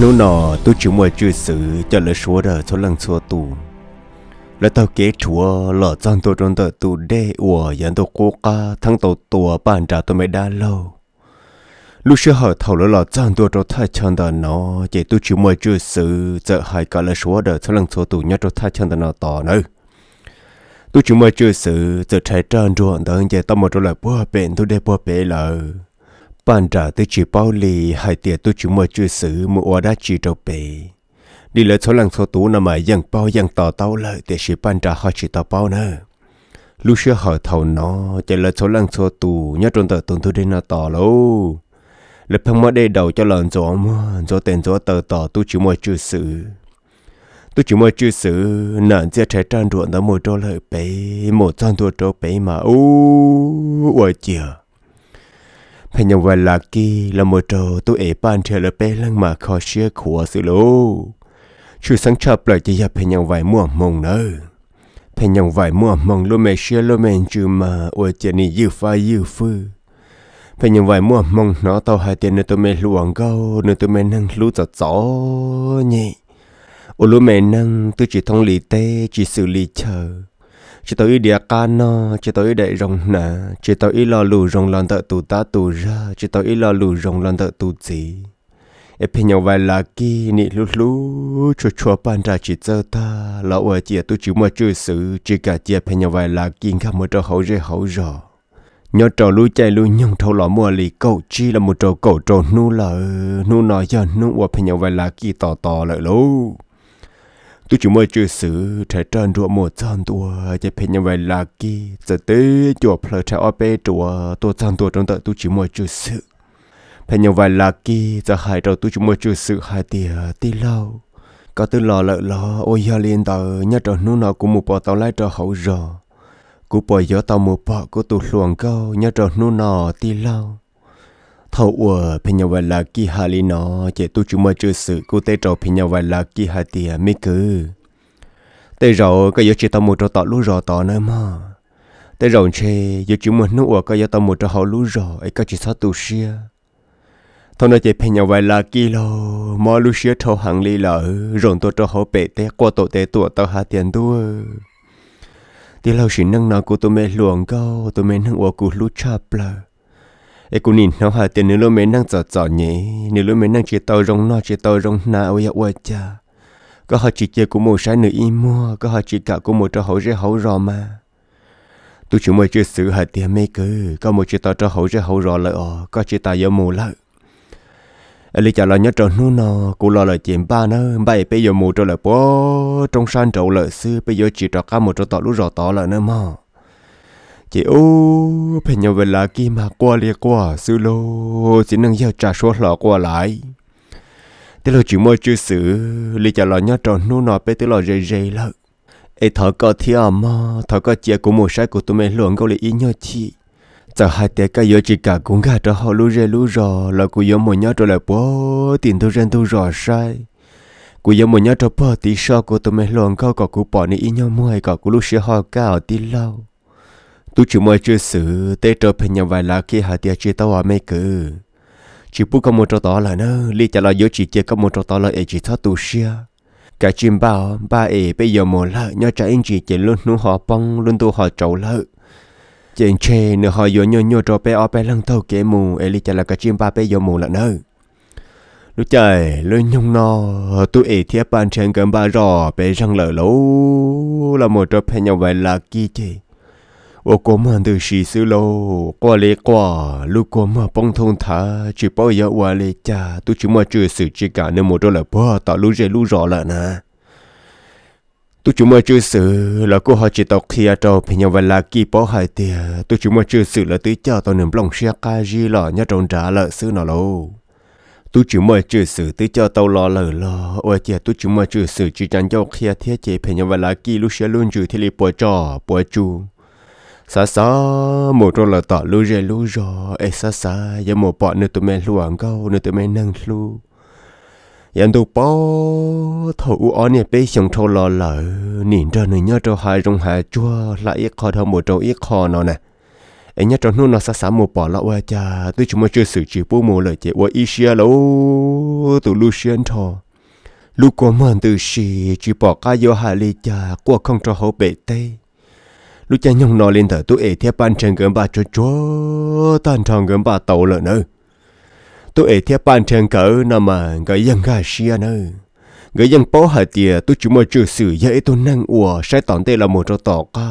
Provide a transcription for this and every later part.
nếu nọ tôi chịu mọi chữ sự cho lời số đờ số lần số tù là tao kế chúa lỡ trong tôi trong tờ tù đê ủa dẫn tôi cố ca thằng tàu tùa bàn trả tôi mới đã lâu lúc xưa hỏi thầu lỡ lỡ trong tôi trong thay chân tờ nó chỉ tôi chịu mọi chữ sự giờ hai cả lời số đờ số lần số tù nhất trong thay chân tờ nó tỏ nữa tôi chịu mọi chữ sự giờ trái chân rồi tờ giờ tao một trong lại bùa bền tôi đê bùa bể lỡ bạn trả tới chỉ bao lì hai tiền tôi chỉ mà chưa xử mua ở đã chỉ đâu bể đi lấy số lần số tú nằm mà dần bao dần tỏ tao lợi để chỉ bạn trả họ chỉ tao bao nữa lúc xưa hỏi thầu nó chỉ lấy số lần số tú nhớ trong tờ tuần thứ đi nó tỏ lâu lập phong mới đây đầu cho lần gió mưa gió tên gió tờ tỏ tôi chỉ mà chưa xử tôi chỉ mới chưa xử nạn chia trái trang ruộng đã mua trâu lợi bể một trang thua trâu bể mà ô ôi chìa phải nhầm vào là kỳ là một trò tôi ế bàn trở lại bé lăng mà khó xưa khóa sự lô. Chú sáng chập lại chỉ dập phải nhầm vài mùa mông nữa. Phải nhầm vài mùa mông lô mẹ xưa lô mẹ chứ mà ôi chè này dư pha dư phư. Phải nhầm vài mùa mông nó tao hai tiền nơi tôi mẹ luồng gâu nơi tôi mẹ năng lũ giọt gió nhẹ. Ôi lô mẹ năng tôi chỉ thông lý tê chỉ xử lý chờ chỉ tới địa can nó chỉ tới đại rồng nè chỉ tôi đi lo lù rồng lần tự tù ta tù ra chỉ tôi đi lo lù rồng lần tự tù gì e pe nhau vài lá ki nị lú lú chua chua ban ra chỉ tơ ta lão ở chị tôi chỉ mua chữ xử chỉ cả chị pe nhau vài lá ki khăm một cho hậu rễ hậu rò nhớ trò lú chạy lú nhung thâu lọ mua lì cầu chi là một trò cầu trò nu lợ nu nói giờ nu qua pe nhau vài lá ki tò tò lại lú tôi chỉ mới chơi sự trẻ trần ruộng một trăm tua chỉ phải như vậy là kỳ giờ tới chỗ phật trẻ ở bên chùa tôi trăm tua trong đời tôi chỉ mới chơi sự phải như vậy là kỳ giờ hai đầu tôi chỉ mới chơi sự hai tiền tí lâu có tư lò lợi lò ôi giờ liên tờ nhớ trở nu nào của một bò tàu lại trở hậu rồi cú bò gió tàu một bò của tụt luồng câu nhớ trở nu nào tí lâu thầu ủa phi nhau vậy là kỳ hà li nó chỉ tu chúng mơ chưa sự cô tê trầu phi nhau vậy là kỳ hà thì mi cứ tê rồi cái giờ chỉ tao một trò tọ lú rò tọ nữa mà tê rồi chê giờ chúng mơ nó ủa cái giờ tao một trò hậu lú rò ấy cái chỉ sao tu xia thôi nói chỉ phi nhau vậy là kỳ lo mà lú xia thầu hàng li lỡ rồi tôi trò hậu bể té qua tổ té tụa tao hà tiền đua thì lâu xin năng nào của tôi mê luồng câu tôi mê năng ủa của lú chạp lờ เอกูนินเขาหาเตียนเนื้อลูกเมนั่งจอดจอดเนี่ยเนื้อลูกเมนั่งเชียตอรงนอเชียตอรงนาเอาอย่าอวดจ้าก็หาจีเจกูโมใช้เนื้ออีมัวก็หาจีกะกูโมจะเขาเจ้เขารอมาตุชิมวยชื่อสือหาเตียไม่เกือก็โมเชียตอจะเขาเจ้เขารอเลยอ๋อก็เชียตายมูละเอลิจ่าเราเนาะจอดนู่นนอกูรอเลยเจียมบ้าเนอะใบไปโยมูจะเลยปอตรงชันจะเลยซื้อไปโยจีจะก้าโมจะต่อรู้รอต่อเลยเนอะมั่ chị ô phải nhau về là kia mà qua liền qua sư lô chỉ nâng giao trả số lọ qua lại tức lo chỉ mua chưa xử li trả lọ nhau tròn nô nọ bé tức lo dây dây lợ ê thở có thiệt à mà thở có chia của một sai của tụi mày luôn câu lý ý nhau chị giờ hai té cái yếu chỉ cả cũng gạt cho họ lú rê lú rò là của giống một nhau cho lại bố tiền tôi rèn tôi rò sai Của giống mình nhớ cho bờ tí sau của tụi mày luôn câu có cú bỏ này in nhau mua hay có cú lúc xưa họ cao tí lâu tôi chỉ mới chơi sự tê trở phải nhau vài là khi hạ tiệt chơi tao à mấy cử chỉ bút có một trò tỏ là nó li trả là dấu chỉ chơi có một trò tỏ là ấy chỉ thoát tù xia cả chim bao ba ấy bây giờ một lợ nhớ trả anh chỉ chơi luôn nu họ bông luôn tu họ trầu lợ chuyện chê nửa họ dỗ nhô nhô trò bé o bé lăng tàu kể mù ấy li trả là cả chim ba bây giờ mù là nó lúc trời lôi nhung no tôi ấy thiếp bàn trên gần ba rò bé răng lợ lấu là một trò phải nhau vài là kia chơi 我国嘛都是输喽，挂嘞挂，如果嘛帮通他，只包要我嘞家，都只嘛这手机干那么多了不，打路热路热了呢。tôi chúng mới chưa xử là cô họ chỉ tộc khi ở trong phía nhà vậy là kỳ bỏ hai tiền tôi chúng mới chơi xử là tới cho tôi niệm lòng xe ca gì lọ nhà trồng trả lợ xứ nào lâu tôi chúng mới chưa xử tới cho tàu lọ lợ lọ ôi chị tôi chúng mới chơi xử chỉ chẳng cho khi thiết chế phía nhà vậy là kỳ lúc xe luôn chịu thì lì bỏ trò bỏ chu sa sa một rồi là tỏ lưu rê lưu rò ê sa sa giờ một bọn nữa tụi mày luồng câu nữa tụi mày nâng lu yên tụ bó thổ u ó nè bê xong trâu lò lợ nhìn ra nữa nhớ trâu hai rong hai chua lại ít kho thâu một trâu ít kho nó nè ê nhớ trâu nu nó sa sa một bỏ lọ qua cha tôi chúng mày chưa xử chỉ bố mồ lời chế qua ít xia lâu tụi lưu xuyên thò lúc qua mòn từ xì chỉ bỏ cá vô hà lì cha qua không cho hậu bể tây lúc cha nhung nó lên thở tôi ế theo ban chân gần ba cho cho tan tròn gần bà tàu lợn ơ tôi ế theo ban chân cỡ nằm mà gửi dân gà xia nơi người dân bó hả tìa tôi chỉ mơ trừ sử dễ tôi năng ủa sai tỏn tê là một trò to ca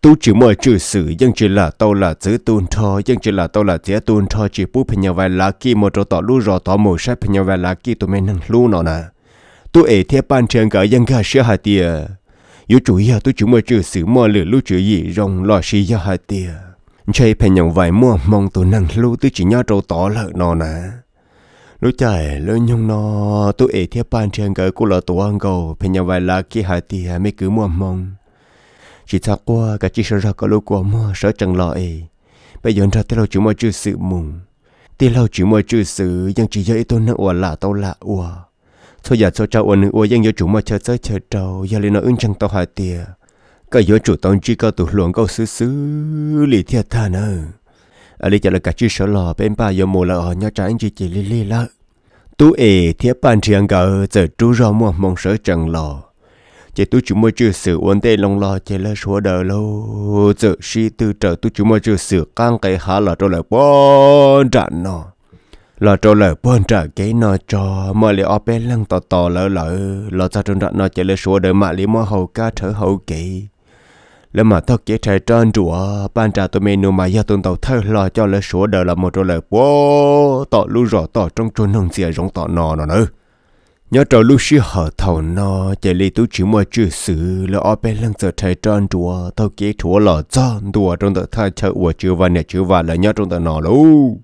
tôi chỉ mơ trừ sử dân chỉ là tao là giữ tôn cho dân chỉ là tao là chế tôn cho chỉ bút phần nhau vài lá kia một trò tỏ lú rò tỏ một sai phần nhau vài lá kia tôi mới năng lú nó nè tôi ế theo ban trường cả dân gà sữa hả tìa chủ tôi chỉ mơ chữ sử mơ lửa lúc chữ gì rong lò xì do hai tia chơi phải nhận vài mua mong tôi năng lưu tôi chỉ nhớ trâu tỏ lợ nó nè lúc chạy lỡ nhung nó tôi ế thiếp ban trên gỡ của là tổ ăn cầu phải nhận vài lá kia hai tia mới cứ mua mong chỉ thắc qua cả chỉ sợ ra có lúc qua mơ sợ chẳng lo ế bây giờ ra tới lâu chỉ mơ chữ sử mùng tới lâu chỉ mơ chữ sử nhưng chỉ dạy tôi năng ủa là tao lạ ủa cho giờ cho cháu ôn ôi dân yo chủ mà chơi chơi chơi trâu giờ lên nó ứng chẳng tao hại tiề cái yo chủ tông chỉ có tụ luồng câu xứ xứ lì thiệt thà nè, ở đây chả là cả chữ sợ lò bên ba yo mồ là ở nhau trái anh chị chị lì lì lợ tú ê thiệt bàn chuyện gờ giờ chú rau mua mong sở trần lò chỉ tôi chỉ mới chưa sửa vấn đề lòng lo chỉ là số đời lâu giờ si từ trở tôi chỉ mới chưa sửa căng cái há là rồi lại bón trận nó lo cho lời bơn trở cái nó cho mà lì ọp bé lăng tò tò lỡ lỡ lo ra trong đoạn nó chạy lỡ số đỡ mà lì mò hầu ca thở hầu kỹ lỡ mà thật cái trời trơn rùa ban trả tôi mình mà giờ tụi tàu thơ lo cho lỡ số đỡ là một trâu lời bố tò lu rõ tò trong trôn nông dìa rong tò nò nó nữa nhớ trâu lưu xí hở thầu nó chạy lì tú chỉ mua chữ sử lỡ ọp bé lăng giờ trời trơn rùa thật cái thua lỡ trơn rùa trong tờ thay chơi ủa chữ và nè chữ và là nhớ trong tờ nò luôn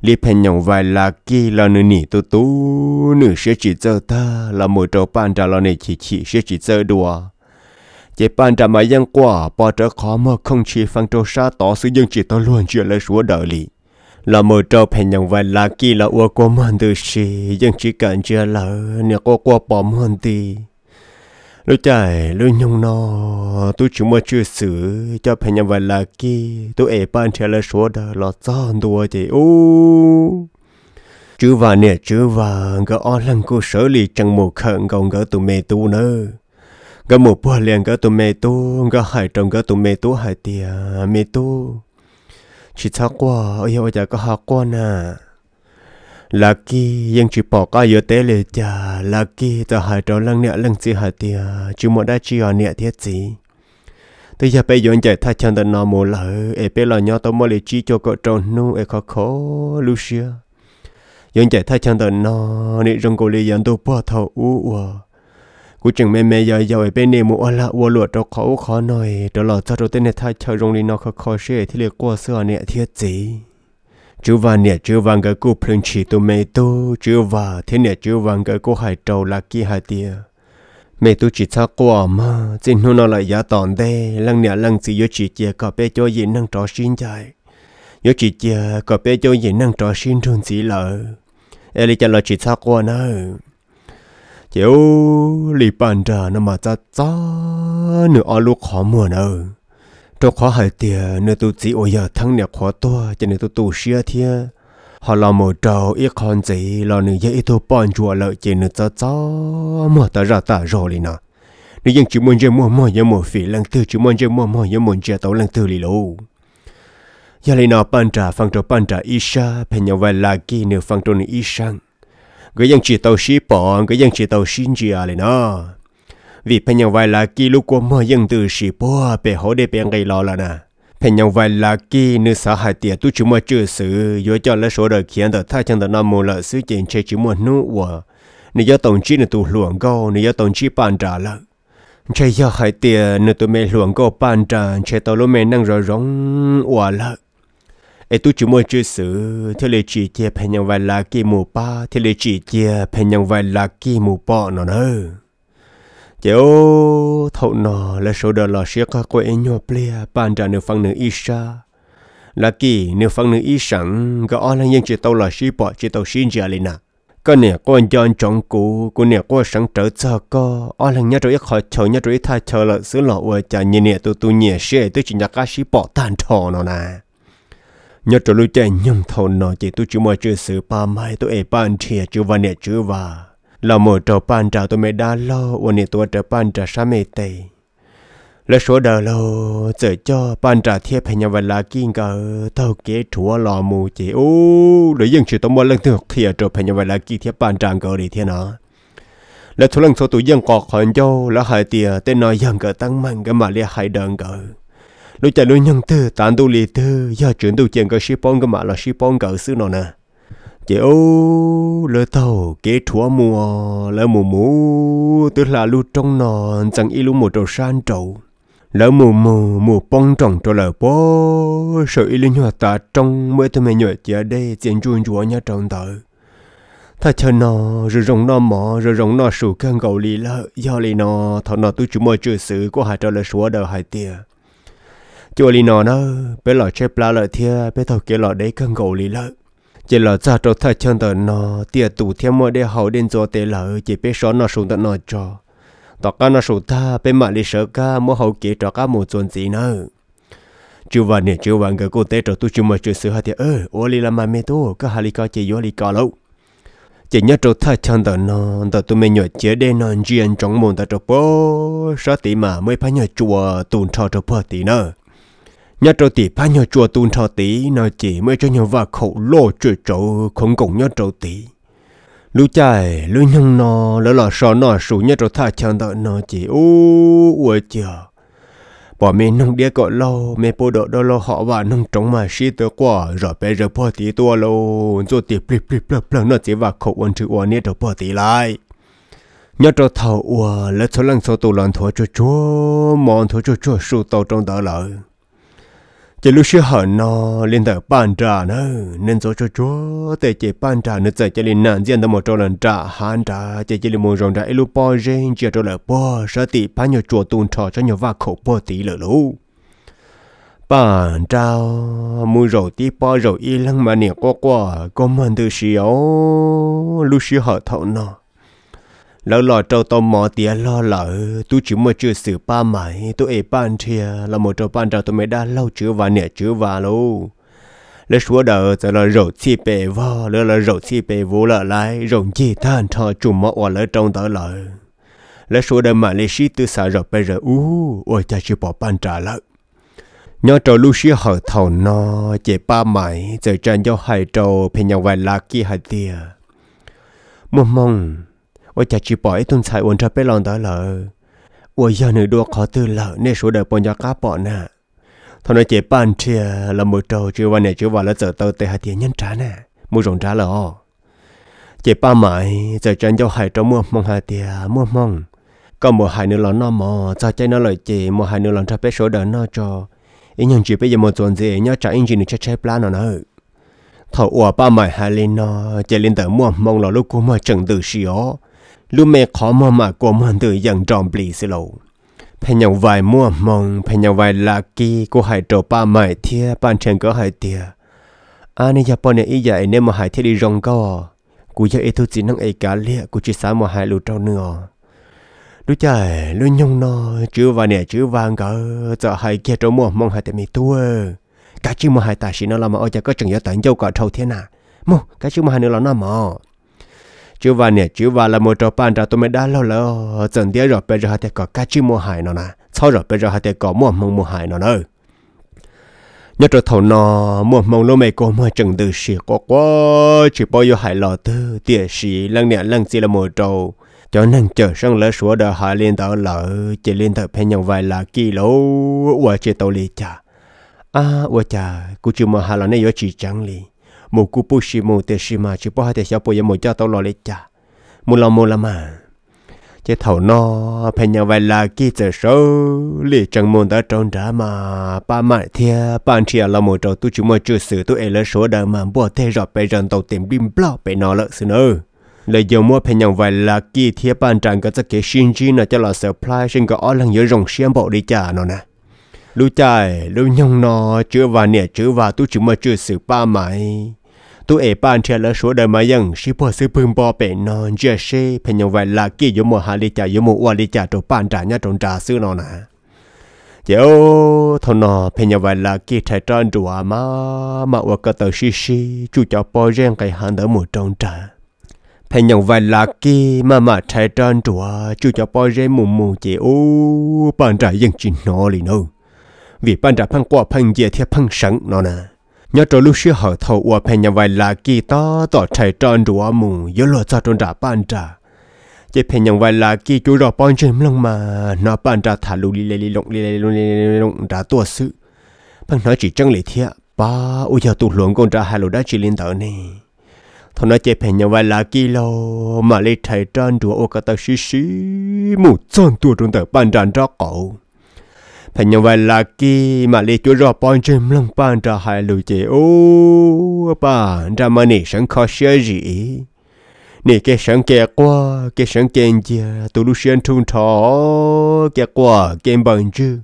li pen nhong vai là ki là nữ nỉ tu tu nữ sẽ chỉ chơi ta là một trò pan trà là này chỉ chỉ sẽ chỉ chơi đùa chỉ pan trà mà dân qua bỏ trở khó mơ không chỉ phăng trâu sa tỏ sự dân chỉ tao luôn chuyện là số đời li là một trò pen nhong vai là ki là u qua mòn từ si dân chỉ cần chưa là nè qua qua bỏ mòn thì lúc chạy lúc nhung nó tôi chỉ mới chưa xử cho phải nhầm vào là kia tôi ế ban theo là số đã là tròn đùa chị u chứ và nè chứ và gỡ on lăng cô sở lì chẳng một khẩn gỡ gỡ tụi mẹ tu nơ gỡ một bữa liền gỡ tụi mẹ tu gỡ hải trong gỡ tụi mẹ tu hải tiề mẹ tu chỉ thắc qua ôi ôi chả có học qua nè ลักกี้ยังจีปอกก็เยอะเตะเลยจ้าลักกี้จะหายตอนลังเนี่ยลังจีหายเตียจูหมดได้จีอันเนี่ยเทียจีตัวจะไปย้อนใจท่าชันตนอมูเลยเอเปลอยอตัวมาเลยจีโจก็จรนู่เอ้อ้อลูเชียย้อนใจท่าชันตนอนี่รงกูเลยยันตัวป้อเท่าอู้วะกูจึงแม่แม่ยายาๆไปเนี่ยมูอละวัวหลวดตัวขขาขอหน่อยตลอดจะตัวเต้นในท่าชารโรงเรียนนอ้อ้อเช่ที่เรียกว่าเสื้อเนี่ยเทียจี chú và nè chú vàng cái cô phun chỉ tu mẹ tu chú và thế nè chú vàng cái cô hải trầu là kia hải tia mẹ tu chỉ sao quả à mà xin hôm nó lại giá tòn đê lăng nè lăng gì yo chỉ chia có bé cho gì năng trò xin chạy yo chỉ chia có bé cho gì năng trò xin thôn gì lợ em đi chợ là chỉ sao quả nè chiều li bàn trà nó mà cha cha nửa ở lúc khó mùa nữa cho khó hỏi tiền nữa tôi chỉ ôi giờ thắng nhà khó to cho nên tôi tu sửa thiên họ làm một trâu ít con gì là nữ dễ tôi bòn chùa lợi chỉ nữ cho cho mà ta ra ta rồi đi nọ nữ dân chỉ muốn chơi mua mua nhớ một phi lăng tư chỉ muốn chơi mua mua nhớ muốn chơi tàu lăng tư lì lô giờ lại nọ bạn trả phăng cho bạn trả isha phải nhau vài là kia nữ phăng cho nữ isha người dân chỉ tàu ship bòn người dân chỉ tàu xin gì à lại nọ vì phải nhau vài là kỳ lúc của mơ dân từ sĩ bố bề hổ để bề ngay lo là nè phải nhau vài là kỳ nữ xã hải tiệt tu chú mà chưa xử do cho là số đời khiến tờ thay chân tờ nam mù là sứ chuyện chơi chú mà nụ của nữ do tổng chí nữ tu luồng câu nữ do tổng chí bàn trả lợ chơi do hải tiệt nữ tu mê luồng câu bàn trả chơi tàu lô mê năng rồi rong ủa lợ ai tu chú mới chưa xử theo lệ chỉ chia phải nhau vài là kỳ mù ba theo lệ chỉ chia phải nhau vài là kỳ mù bọ nó nữa chiếu thâu nọ là số đó là sẽ có quê nhỏ plea bàn trả nửa phăng nửa isha là kỳ nửa phăng nửa isang gõ là nhân chỉ tàu là sĩ bỏ chỉ tàu xin trả lên à có nè có anh chọn chọn cũ có nè có sáng trở cho có ở lần nhớ rồi khỏi chờ nhớ rồi thay chờ là xứ lọ ở chả nhìn nè tôi tôi nhẹ xe tôi chỉ nhắc cái sĩ bỏ tan thò nó nè nhớ rồi lui chạy nhung thầu nó chỉ tôi chỉ mua chưa sự ba mai tôi ấy ban thiệt chưa và nè chưa và là một trò pan trà tôi mới đã lo ôn nị tôi trò pan trà sa mẹ tề. là số đờ lo giờ cho pan trà thiếp hay nhau vậy là kinh cờ tàu kế chúa lò mù chỉ ô để dân chỉ tôi muốn lần thứ thiệt trò hay nhau vậy là kinh thiếp pan trà cờ đi thế nó là số lần số tụi dân cọt hòn châu là hai tiề tên nói dân cờ tăng mạnh cái mà lia hai đơn cờ lúc chạy lúc nhân tư tán tu lì tư do chuyển tu chuyện cờ shipon cái mà là shipon cờ xứ nó nè chị ô lỡ tàu kế chúa mùa lỡ mù mù tức là lu trong nò chẳng y lu một trầu san trầu lỡ mù mù mù bông trồng trầu lỡ bó sợ y lu nhỏ ta trong mới thôi mày nhỏ chị đê đây chuyện chuồn chúa nhà trồng tờ ta chờ nò rồi rồng nò mỏ rồi rồng nò sủ cơn gầu lì lỡ do lì nò thọ nò tôi chú mơ chữ sử của hai trầu lỡ súa đời hai tia chùa lì nò nơ bé lọ chép lá lỡ thia bé thầu kia lọ đấy cơn gầu lì lỡ chỉ là cha trâu thay chân tờ nó tiệt tủ theo mọi để hậu đến cho tế lợi chỉ biết số nó xuống tận nó cho tỏ cá nó xuống ta bên mặt lý sợ cá mua hậu kỹ cho cá một chuẩn gì nữa chú vợ nè chú vợ người cô tế trâu tôi chú mà chú sửa thì ơ ô li làm mà mê tu cá hà li có chỉ vô li có lâu chỉ nhớ trâu thay chân tờ nó tờ tôi mới nhớ chế đen nó chỉ ăn trong môn tờ trâu bố sao tí mà mới phải nhớ chùa tuôn cho trâu bơ tí nữa nhớ trâu tỷ phá nhớ chùa tuôn thọ tỷ nó chỉ mới cho nhớ vào khẩu lô chùa trâu không cũng nhớ trâu tỷ lũ chạy lũ nhung nó lỡ lọ sọ nó sủ nhớ trâu thả chân đợi nó chỉ u ua chờ bỏ mẹ nông đĩa cọ lâu mẹ bố đỡ đó lâu họ và nông trống mà xí tớ quả rồi bé rồi bỏ tí tua lâu rồi tí plip plip plip plip nó chỉ vào khẩu uốn chữ uốn nét rồi bỏ tí lại nhớ trâu thầu ua lỡ số lần số tù lần thua chua chúa mòn thua chua chúa sụ tàu trong đỡ lợi chỉ lúc xưa hở nó lên tờ bàn trà nữa nên số cho chúa tệ chỉ bàn trà nữa giờ chỉ lên nạn diện tờ một trâu lần trà hàn trà chỉ chỉ lên một rồng trà ít lúc bao rên chỉ trâu lợn bao sợ tỷ ba nhiều chùa tuôn trò cho nhiều vác khổ bao tỷ lỡ lú bàn trà mua rầu tí bao rầu y lăng mà niệm qua qua có mình từ xíu lúc xưa hở thấu nó lỡ lò trâu tàu mò tía lo lỡ tôi chỉ mới chưa xử ba mãi tôi ấy ban chia là một trâu ban trâu tôi mới đã lâu chữ và nè chữ và lâu lỡ số đỡ giờ là rổ chi bề vò lỡ là rổ chi bề vú lỡ lại rồng chi than cho chùm mọ ở lỡ trong tớ lỡ lỡ số đỡ mà lấy xí tư xả rồi bây giờ u ôi cha chỉ bỏ ban trả lỡ nhớ trâu lúc xí hở thầu nó chỉ ba mãi giờ trang cho hai trâu thì nhau vài lá kia hai tia mong mong ว่าจะจีปอยตุนใส่อวนจะไปลองได้เลยว่าอย่าหนูดูขอตื่นเลยในสุดเดปนยาก้าปอน่ะทนายเจ็บปานเชียละมือโตจีวันเนี่ยจีวันแล้วเจอเตอเตะหาเตียยันจ้าน่ะมือรงจ้าหรอเจ็บป้าหมายจะจันเจ้าหายจะมั่วมองหาเตียมั่วมองก็มัวหายนึกหลอนนอมอจะใจนั่นเลยเจมัวหายนึกหลอนจะไปโชว์เดินนอจออีหยังจีไปยมจวนเจยอจ่าอินจีนึกเช็ดเช็ดปลาหน่อเนอะถอดอวป้าหมายหาลินนอเจลินแต่มั่วมองหลอลูกกูมาจังตื่นเสียว lu mẹ khó mà mà có mòn từ dạng tròn bì xí lâu phải nhau vài mua mong phải nhau vài là kỳ của hải trò ba mày thia ban trên có hải tia anh này Japan này ý vậy nên mà hải thiết đi rong co cú giờ ấy chỉ năng ấy cả lẹ cú chỉ sáng mà hải lù trâu nữa đứa trời lũ nhung nó chứ và nè chứ vàng cả giờ hải kia trâu mua mong hải tại mi tua cả chứ mà hải tài xí nó làm mà ôi chả có chừng giờ tận dâu cả trâu thế nào mong cả chứ mà hải nữa là nó mò chú vào nè chú vào là một trò bàn ra tôi mới đã lâu lâu dần tiếc rồi bây giờ hạt có cá chi mua hải nó nè sau rồi bây giờ hạt có mua mông mua hải nó nữa Nhất trò thầu nó mua mông lô mày có mua chừng từ xì có quá chỉ bao nhiêu hải lò từ tiếc xì lăng nè lăng chỉ là một trâu cho nên chờ sang lỡ sủa đờ hải liên tàu lỡ chỉ liên tàu phải nhau vài là kỳ lỗ qua chỉ tàu lì chả à qua chả cứ chưa mua hà là này gió chỉ chẳng lì một cú bù xì một tê xì mà chỉ bỏ hai tê xéo bù yên một cho tao lo lấy cha một lòng một là mà chế thầu no phải nhàng vậy là kỹ giờ sâu lì chẳng muốn đã trông đã mà ba mẹ thia bạn chỉ là một trâu tu chúng mà chưa xử tu ấy là số đời mà bỏ thế rồi bây giờ tàu tìm bim blo bây nó lợn xin ơ lời giờ mua phải nhàng vậy là kỹ thia bạn chẳng có cái xin gì nữa cho là supply xin có ở lăng nhớ rồng xiêm bộ đi trả nó nè Lưu tài, lưu nhông nó, chữa và nè chữa và tu chỉ mà chữa sự ba mãi. Tu ế bàn trẻ lỡ số đời mà dân, sĩ bỏ sư phương bò bể nó, dễ sĩ, phải nhông vậy là kỳ yếm mùa hà lý chả, yếm mùa ua lý chả, trổ trả nhát trộn trả sư nó nè. Chéo, thằng nó, phải nhông vậy là kỳ trái tròn rùa mà, mà ua cơ tờ xí xí, chú cháu bò rèn cái hàn đỡ mùa trộn trả phải nhận vài là kia mà mà trái tròn chùa chú cho bao rễ mù mù chỉ u bàn trả dân chỉ nó liền nâu vì ban trả phăng qua phăng dễ thiệt phăng sẵn nó nè nhớ trò lúc xưa họ thầu của phê nhà vài là kỳ to tỏ chạy tròn rùa mù yếu lộ cho tròn trả ban trả chỉ phê nhà vài là kỳ chú rò bọn trên lông mà nó ban trả thả lù li lê li lông li lê lông li lê lông đã tua sự bằng nói chỉ chân lì thiệt ba ôi giờ tụt luồng con trả hai lô đã chỉ lên tờ này thằng nói chế phê nhau vài là lo mà lấy thầy tròn rùa ô cả tờ xí xí mù tròn tua tròn tờ ban tràn ra cậu thành như vậy là khi mà lấy chỗ rõ bọn chim lăng bàn ra hai lùi chế ô bàn ra mà nè sẵn khó xe gì nè cái sẵn kẹ qua cái sẵn kẹn chìa tụ lúc xuyên thun thọ kẹ qua kẹn bằng chứ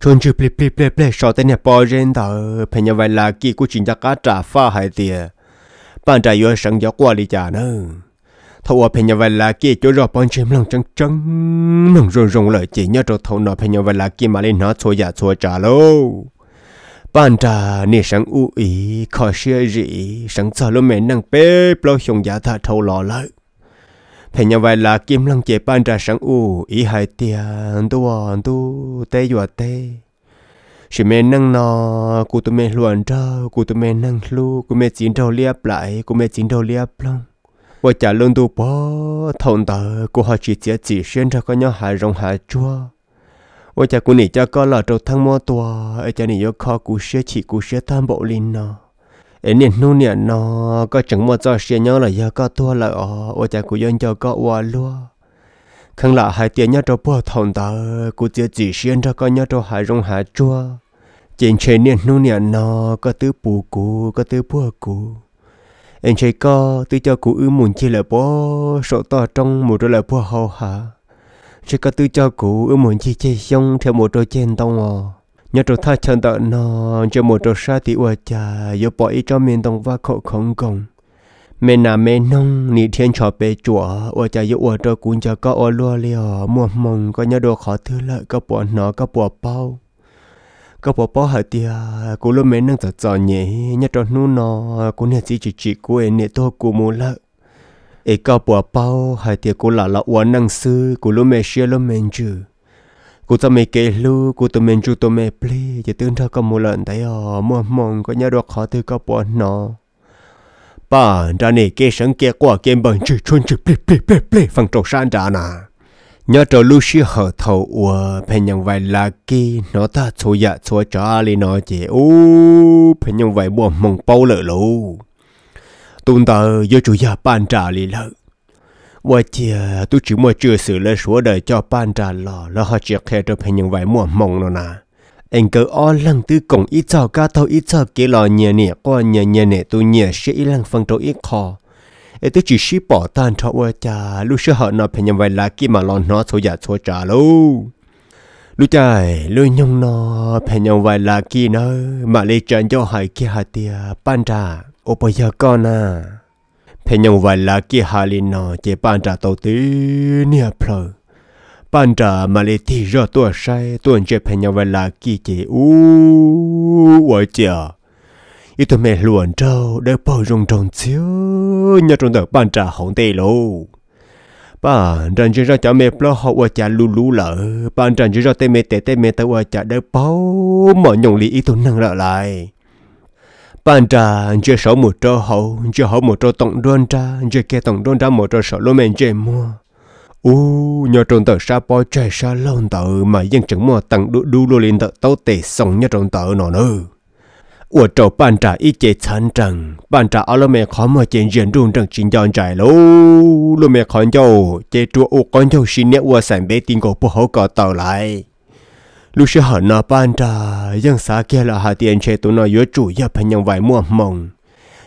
chôn chứ plê plê plê plê sao tên nè bỏ rên thờ phải như vậy là khi của chính ra cá trả pha hai tìa bàn ra yếu sẵn gió qua đi chả nữa thâu ở bên nhà vậy là kia chỗ rồi bọn chém lòng trắng trắng lòng rồi rồng lợi chỉ nhớ rồi thâu nọ bên nhà vậy là kia mà lên nó thôi giả thôi trả lâu bạn ta nè sáng u ý khó xưa gì sáng giờ lúc mẹ năng bé bao hiong giả dạ thà thâu lò lại bên nhà vậy là kim lăng chế bạn ta sáng u ý hai tiền tu ăn tu tê vừa tê chỉ mẹ năng nọ cụ tụi mẹ luận trâu cụ tụi mẹ năng lu cụ mẹ chín đầu liệp lại cụ mẹ chín đầu liệp lòng 我家人都不同的，过好去接几身这个鸟还容还抓。我家姑娘家搞了周汤么多，而且你要靠古些起古些担保林呢。哎，年努年呢，个整么早些鸟了也搞多了哦，我家姑娘家搞我了。看了还点鸟着不同的，估计几身这个鸟着还容还抓。前些年努年呢，个都不顾，个都不顾。anh chạy co tôi cho cụ ư muốn chơi là bố sổ to trong một rồi là bố hậu hả chỉ co tôi cho cụ ư muốn chơi chơi xong theo một đôi trên tông à nhớ trâu tha chân tạ nó cho một trâu xa thì ua cha yo bỏ ý cho miền tông va khổ không công mẹ nà mẹ nông nị thiên cho bề chùa ua cha yo ua trâu cũng cho có ô lua liều mua mông có nhớ đồ khó thứ lợi có bỏ nó có bỏ bao có bỏ bỏ hở thì cô lúc mấy năng giờ giờ nhỉ nhất trong nu nó cô nè chỉ chỉ chỉ cô em nè thôi cô mua lợ ấy có bỏ bao hở thì cô là là uốn năng sư cô lúc mấy xia lúc mấy chữ cô cho mấy cái lu cô tụi mình chú tụi mấy ple, chỉ tưởng thơ có mua lợn thấy ở mua mong có nhà đọc khó từ có bỏ nó bà ra này cái sáng kia qua kia bằng chữ chun chữ ple ple ple ple, phẳng trâu sáng ra nà nhớ trò lưu sĩ hở thầu của phải nhận vậy là kia nó ta số dạ số trả li nó chỉ u phải nhận vậy buồn mong bao lợ lù tụn tờ do chủ nhà dạ ban trả li lợ và chỉ tôi chỉ mua chưa xử lấy số đời cho ban trả lò là họ chỉ khe cho phải nhận vậy mua mong nó nà anh cứ o lăng tư cổng ít cho ca thâu ít cho kia lò nhẹ nhẹ qua nhẹ nhẹ nhẹ tôi nhẹ sẽ ít lăng phân trâu ít khó เอติจีชีปอตันทวจาลูเชหอนอเพียงเวลากี่มาลอนนอสุยาโซจาลูลูใจลูยงนอเพียงเวลากี่นอมาเลจันยอหายกี่หาเตียปันดาโอปยากอนาเพียงเวลากี่ฮาลินนอเจปันดาโตตีเนียพลปันดามาเลที่ยอตัวใช้ตัวเจเพียงเวลากี่เจอูัวเจ้า一头没乱着，得包容中秋，nhà trong đó bàn trà hồng tê lô. Bàn trà chỉ ra chả mẹ lo họ qua chả lú lú lợ, bàn trà chỉ ra tê mẹ tê tê mẹ tao qua chả đỡ bao, mà nhung lý ý tôi năng lại. Bàn trà chỉ sáu một trâu hậu, chỉ hậu một trâu tổng đoan trà, chỉ kia tổng đoan trà một trâu sáu lô mẹ chỉ mua. U nhà trong tờ sa po chơi sa lon tờ mà dân chẳng mua tặng đu đu lô lên tờ tao tê xong nhà trong tờ nọ nữa. วดเจ้าปันจ่าอีเจชันจังปันจ่าอลเมขอมาเจนเยนรุ่งจังจิงยอนใจลูลเมขอนเจ้าเจตัวอุกอนเจ้าชินเนี่ยว่าแสนเบติงก็ผู้เขาก่ต่อไหลลูเชหนาปันจ่ายังสาแก่ละหาเตียนเชตัวน้อยจูยาพันยังไหวมั่วมง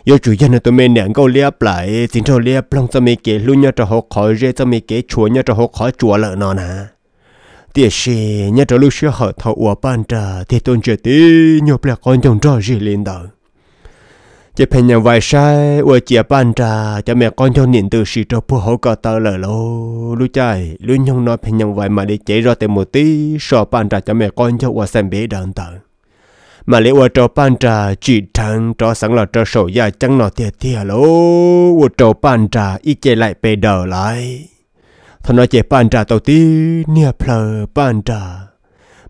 ยจู่ยันตัวเมียนก็เลียบไหลสินเท่าเลียบลองจะไม่เกลุ่นยาจะหกขอเรจะไม่เกชวนยาจะหกขอจัวเลยนอนะ tiếc gì nhà trâu lúc xưa họ thầu ủa ban trà thì tôn chơi tí nhiều bạc con chồng trò gì lên đó chỉ phải nhà vài sai ủa chia ban trà cho mẹ con chồng nhìn từ sự cho phù hộ cả tờ lời lô lũ trai lũ nhông nói phải nhà vài mà để chạy ra tìm một tí sợ ban trà cho mẹ con cho ủa xem bế đàn tờ mà lấy ủa trâu ban trà chỉ thằng cho sẵn là trâu sổ dài chẳng nó thiệt thiệt lô ủa trâu ban trà ít chạy lại bề đờ lại thằng nói chế bàn trà tàu tí nia plờ bàn trà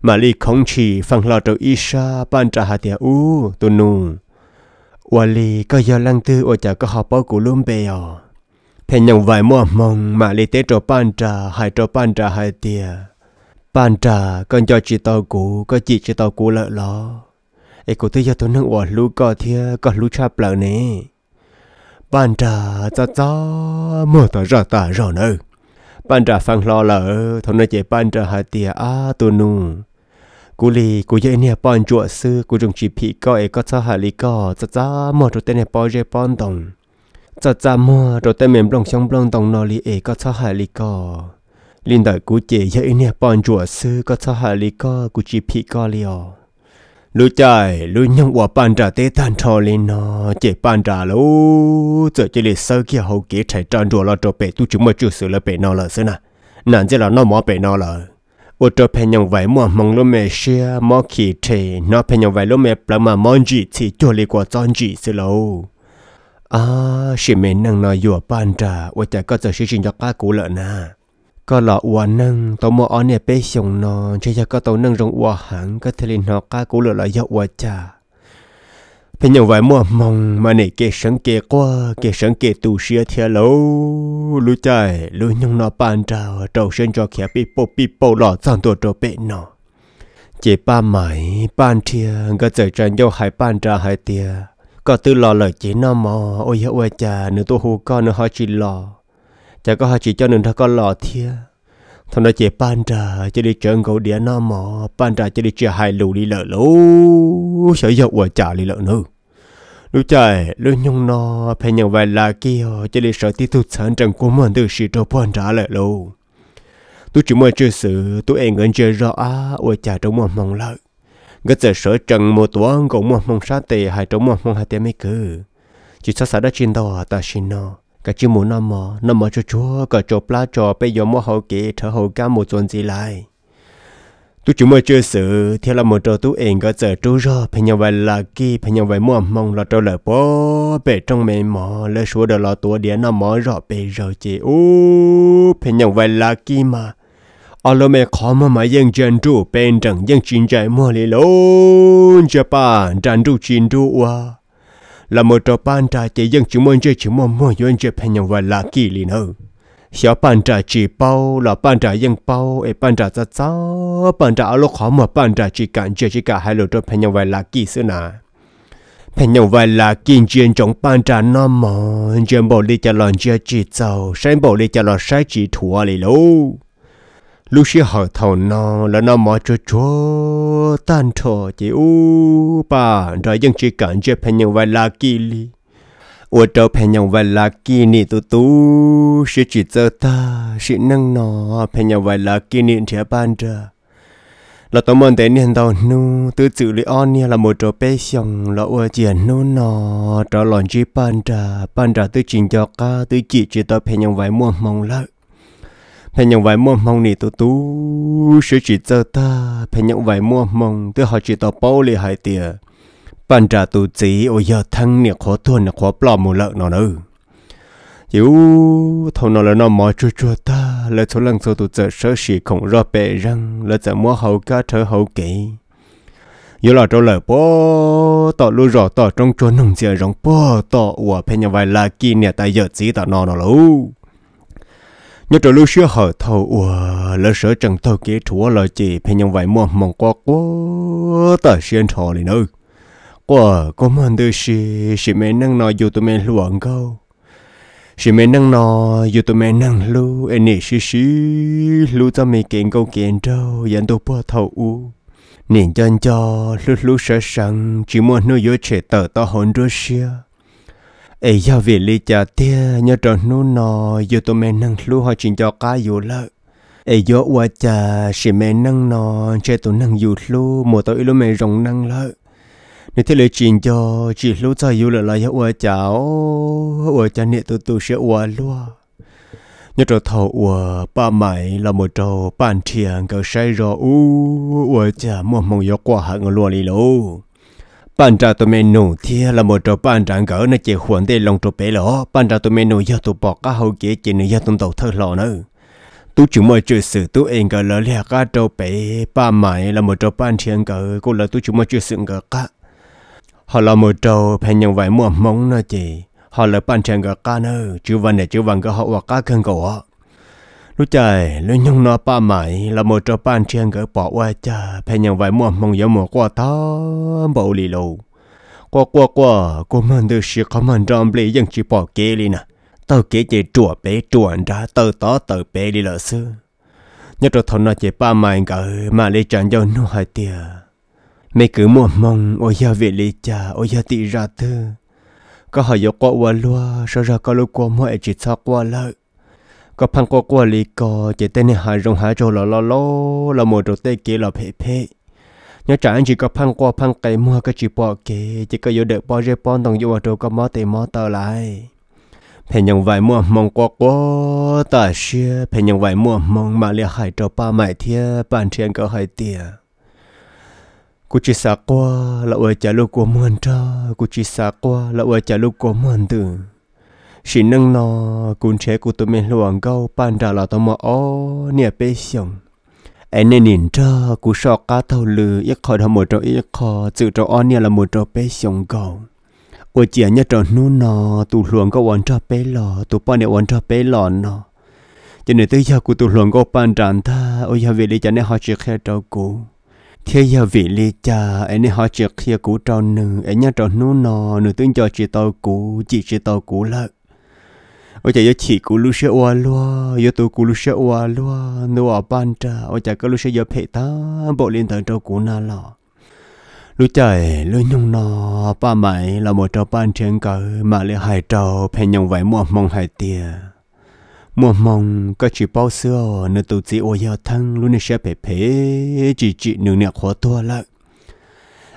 mà li không chỉ phẳng lo trâu isha bàn trà hạt tiệt tu nung và li có lăng tư ở chợ có họ bao cũ luôn bè thế nhồng vài mùa mong mà li tế trâu bàn trà hai trâu bàn trà hai tiệt bàn trà con cho chị tàu cũ có chị chị tàu cũ lợ lo ấy cô tư do tôi nâng ở lú cò thia có lú cha plờ nè bàn trà cho mở tờ ra tờ rồi nữa ban trả phang lo lỡ thằng nó chạy ban trả hạt tiền à tu nu cú li cú dễ nè ban chuột sư cú dùng chỉ phi có ấy e có cho hạt lì có cho cho mò rồi tên này bao giờ ban đồng cho cho mò rồi tên mềm lòng xong lòng đồng nó lì ấy e có cho hạt lì có linh đời cú chạy dễ nè ban chuột sư có cho hạt lì có cú chỉ phi có liò lu chạy lu nhung qua bàn trà tê tan trò lên nó chỉ bàn trà lu giờ chỉ là sau kia hậu kế chạy tràn rùa lo cho bé tu chúng mà chủ sự là bé nó là xưa na, nàng chỉ là nó mò bé nó là ô cho bé nhung vậy mà mong lu mẹ xe mò kỳ chê nó bé nhung vậy lu mẹ bà mà mong gì thì cho lì qua tròn gì xưa lâu à chỉ mình nàng nói vừa bàn trà ô chạy có giờ sử dụng cho cá cũ lợn à ก็หล่ออวนึงตัวมอเนี่ยเป้ชงนอนใช่จะก็ตัวนึงรงอวหังก็ทะเลนอกก้ากูเหลือหล่อยอวจ้าเป็นอย่างไรมั่วมองมาเนี่ยเกสังเกตว่าเกสังเกตตูเสียเทียโลรู้ใจรู้ยังนอปานเจ้าเจ้าเชิญจอเขียปีโปปีโปหล่อจังตัวตัวเป้นอเจ็บป้าไหมป้านเทียก็เจอจันโยหายป้านจาหายเตียก็ตื้อหล่อเลยเจน้ามอโอ้ยอวจ้าเนื้อตัวหูก็เนื้อหอยจีหล่อ chả có hai chị cho nên ta có lò thia thằng nó chị ban trà cho đi chơi gấu đĩa nó mò ban trà cho đi chơi hai lù đi lợ lú sợ dậu ở trả đi lợ nữa lúc chạy lúc nhung nó phải nhận vài là kia cho đi sợ tí tụt sản trần của mình từ sự trâu ban trà lợ lù. tôi chỉ mới chơi sự tôi em gần chơi rõ á ở trả trong một mong lợi gật giờ sợ trần một tuần cũng một mong sát tề hai trong một mong hai tệ mấy cứ chỉ sợ sao đã chín đâu ta xin nó cả chỉ muốn nằm mơ nằm mơ cho chúa cả chỗ pla trò bây giờ mua hậu kỹ thở hậu cá một tuần gì lại tôi chỉ mới chơi sự theo là một chỗ tôi ẻn có giờ trâu rò phải nhau vậy là kỳ phải nhau vậy mua mong là trâu lợp bó bể trong mẹ mò lỡ số đời là tua đĩa nằm mơ rọ bể rồi chị ô phải nhau vậy là kỳ mà ở lô mẹ khó mà mà dân chân trụ bên chẳng dân chín chạy mua lì lô chả bà chân trụ chín trụ à là một trò bàn trà chỉ dân chúng mình chơi chúng mình mua dân chơi phải nhau và là kỳ liền hơn xíu bàn trà chỉ bao là bàn trà dân bao ấy bàn trà ra sao bàn trà lúc khó mà bàn trà chỉ cản chơi chỉ cả hai lỗ chơi phải nhau và là kỳ xưa nà phải nhau và là kiên chuyên trong bàn trà nó mà chuyên bảo đi cho lòn chơi chỉ giàu sáng bảo đi cho lòn sáng chỉ thua lì lâu lúc xí hở thầu nó là nó mò cho chúa tan thọ chỉ u ba rồi dân chỉ cần chơi phải nhau vài là kỳ li ủa trâu phải nhau vài là kỳ ni tu tu sẽ chỉ cho ta sẽ nâng nó phải nhau vài là kỳ ni trẻ ban ra là tao muốn thấy niên đầu nu từ chữ lý on nia là một trò bé xong là ủa chuyện nu nó trò lòn chỉ ban ra ban ra từ chỉnh cho ca từ chỉ chỉ tới phải nhau vài muôn mong lợi phải nhận vài mua mong nì tôi tú sẽ chỉ cho ta phải nhận vài mua mong tôi họ chỉ tao bao lì hai tiền bạn trả tụ chỉ ôi giờ thăng nè khó tuần nè khó bỏ một lợn nó nữa yếu thầu nó là nó mò chua chua ta là số lần số tụ chợ sơ sỉ không rõ bề răng là chợ mua hậu cá thở hậu kỹ yếu là trâu lợn bò tọ lúa rọ tọ trong chuồng nông dừa rong bò tọ ủa phải nhà vài là kia nè ta giờ chỉ tọ nó nó lâu nhớ trở lưu xưa hở thầu ủa lỡ sở chẳng thầu kế chúa lời chỉ phải nhông vậy mua mong qua quá tờ xuyên trò này nữa qua có mòn từ xì xì mẹ nâng nói dù tụi mẹ luận câu xì mẹ nâng nói dù tụi mẹ nâng lu em nè xì xì lu cho mẹ kiện câu kiện trâu dành tụi bò thầu u nền chân cho lu lu sợ sẵn chỉ muốn nuôi dối trẻ tờ to hồn đôi xưa ai giờ về lý cho tia nhớ tròn nô nò giờ tôi mẹ năng lu họ chuyện cho cá dù lợ ai giờ qua cha xì mẹ năng nò che tôi năng dù lu mùa tôi lu mẹ rồng năng lợ nếu thế lời chuyện cho chỉ lu cho dù lợ là giờ qua ô qua cha nè tôi tôi sẽ qua luôn nhớ trò thầu qua ba mày là một trâu bàn thiền cầu say rồi u qua cha mua mong gió qua hạng luôn đi luôn bạn trả tôi mình nụ thì là một trò bạn trả gỡ nó chỉ khuẩn để lòng trò bé lỏ bạn trả tôi mình nụ giờ tụi bỏ cả hậu kế chỉ nữa giờ tôi đầu thơ lọ nữa tôi chúng mới chuyện sự tôi anh gỡ lỡ lẽ cả trò bé ba mày là một trò bạn thiên gỡ cũng là tôi chúng mới chuyện sự gỡ cả họ là một trò phải nhận vậy mua móng nó chỉ họ là bạn thiên gỡ cả nữa chưa vấn đề chưa vấn gỡ họ hoặc cả cần gỡ lúc trời lúc nhung nó ba mày là một trò ban chiên gỡ bỏ qua cha phải nhận vài mua mong gió mùa qua đó bộ lì lù qua qua qua cô mình được sự có mình trong bì dân chỉ bỏ kia đi nè tao kia chỉ chùa bé chùa ra tao đó tao bé đi lỡ xưa nhất rồi thằng nó chỉ ba mày gỡ mà lấy chẳng cho nó hai tia mày cứ mua mong ôi giờ về lì cha ôi giờ tị ra thư có hỏi yêu qua qua loa sao ra có lúc qua mọi chỉ sao qua lợi có phăng qua qua lì co chỉ tên này hai rồng hai trâu lò lò lò là một trâu tê kia là phê phê nhớ trả anh chỉ có phăng qua phăng cây mua cái chỉ bỏ kê chỉ có vô được bỏ rê bón đồng vô trâu có mất tiền mất tờ lại phê nhận vài mua mong qua qua ta xưa phê nhận vài mua mong mà lia hai trâu ba mày thia bàn thiên có hai tia cú chỉ xa qua là ôi trả lúc của muôn trâu cú chỉ xa qua là ôi trả lúc của muôn tử chỉ nâng nó cũng chế của tụi mình luôn gâu ban đầu là tụi mà ô nè bê xong anh nên nhìn cho cú sọ cá thâu lư ít khỏi thâu một chỗ ít khỏi chữ chỗ ô nè là một chỗ bê xong gâu ôi chị nhớ chỗ nô nó tụ luồng có quan cho bê lò tụ bao nè quan cho bê lò nó cho nên tới giờ cú tụ luồng có ban tràn ta, ôi giờ về đi cho nên họ chỉ khe trâu cú thế giờ vị lý cha anh họ chỉ kia cũ trâu nư anh nhớ trâu nu nó nửa tiếng cho chị tàu cũ chị chị tàu cũ lợi ôi chả yo chỉ cú lu xe oa loa yo tu cú lu xe oa loa nô ở ban trà ôi chả có phe ta bộ liên thần trâu cú na lọ lu chạy lu nhung nọ ba mày là một trâu ban trên cờ mà lại hai trâu phe nhung vậy mua mong hai tia mua mong có chỉ bao xưa nơi tu chỉ ôi yo thăng luôn nơi xe phe phe chỉ chỉ nương nẹt khó tua lại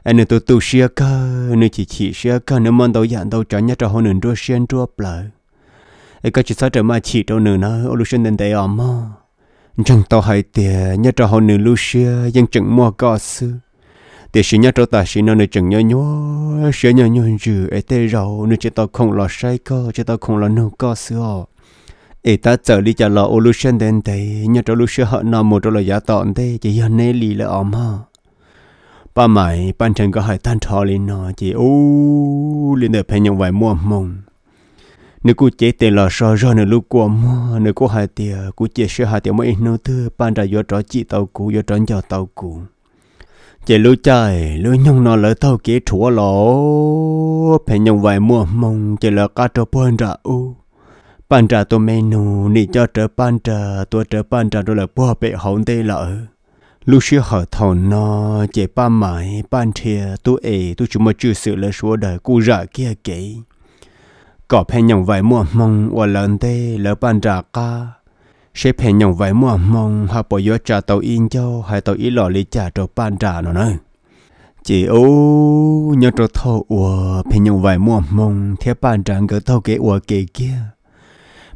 anh tôi tu sửa cơ, nếu chỉ chỉ sửa cơ, nếu mong tàu dạng tàu trở nhà trò hôn nửa đua xuyên đua bờ cái chỉ sao trở mà chỉ đâu nữa nó solution nên đấy à mà chẳng tao hay tiề, nhớ cho họ nữ lucia dân chẳng mua có sư để xin nhớ cho ta xin nó nữ chẳng nhớ nhớ xin nhớ nhớ chứ ấy tê rầu nữ chỉ tao không lo sai cơ chỉ tao không lo nấu có sư à ấy ta trở đi trả lo solution đến đấy nhớ cho lucia họ nào một là giả tọn thế chỉ giờ nè lì là à mà ba mày ban chân có hỏi tan trò lên chỉ u liên đời phải nhung vài mua mông nếu cô chế tiền là so rồi nếu lúc qua mua nếu cô hai tiền cô chế sẽ hai tiền mới nô thứ ban ra do trò chị tàu cũ do trò nhỏ tàu cũ chế lúc chạy lúc nhung nó lỡ tàu kế chúa lỗ phải nhung vài mùa mong chế là cá trò bơn ra u ban ra tôi menu nị cho trở ban ra tôi trở ban ra rồi là bỏ bệ hỏng tê lỡ lúc xưa hở thầu nó chế ban mãi ban thìa tôi ấy tôi chỉ mà chưa sự là số đời cô ra kia kỹ có phải nhộng vài mùa mong và lần tê lỡ bàn trả ca sẽ phải nhộng vài mùa mong họ bỏ vô trả tàu in cho hay tàu ý lò lý trả cho bàn trả nó nơi chỉ ô nhớ cho thâu ủa phải nhộng vài mùa mong thế bàn trả ngỡ thâu kế ủa kế kia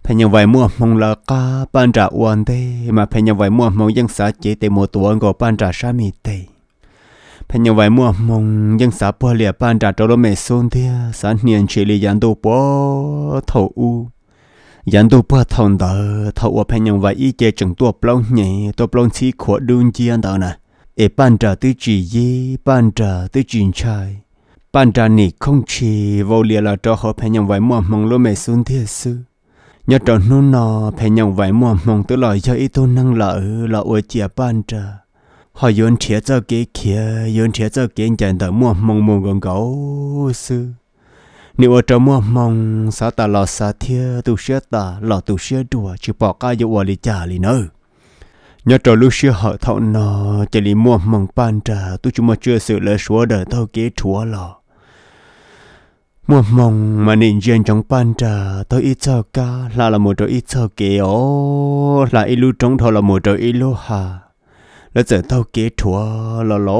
phải nhộng vài mùa mong là ca bàn trả uan tê mà phải nhộng vài mùa mong dân xã chế tê một tuần có bàn trả sa mi tê phải nhiều vài mùa mong dân xã bò lìa ban trả cho nó mẹ xôn thế xã niên chỉ lì dàn đồ bò thầu u dàn đồ bò thầu đờ thầu ở phải nhiều vài ý chế chẳng tua plong nhỉ tua plong chỉ khó đun chi anh đờ nè ở ban trả tới chỉ gì ban trả tới chuyện trai ban trả nị không chỉ vô lìa là cho họ phải nhiều vài mùa mong nó mẹ xôn thế sư nhớ tròn nô nọ phải nhiều vài mùa mong tới lời cho ý tôi năng lợi là ở chia ban trả họ yun chia cho cái kia yun chia cho cái chẳng đợi mua mong mong gần gấu sư nếu ở trong mua mong sa ta lo sa thia tu sửa ta lo tu sửa đùa chỉ bỏ cái yêu ở đi trả lì nữa nhớ trò lúc xưa họ thọ nó chỉ lì mua mong pan trà tu chúng mà chưa sự lỡ số đời thâu kế chúa lọ mua mong mà nên dân trong pan trà tôi ít sợ cả là là một trò ít sợ kế ô là ít lúc trong thọ là một trò ít lúc hà nó giờ tao kế chúa lò lò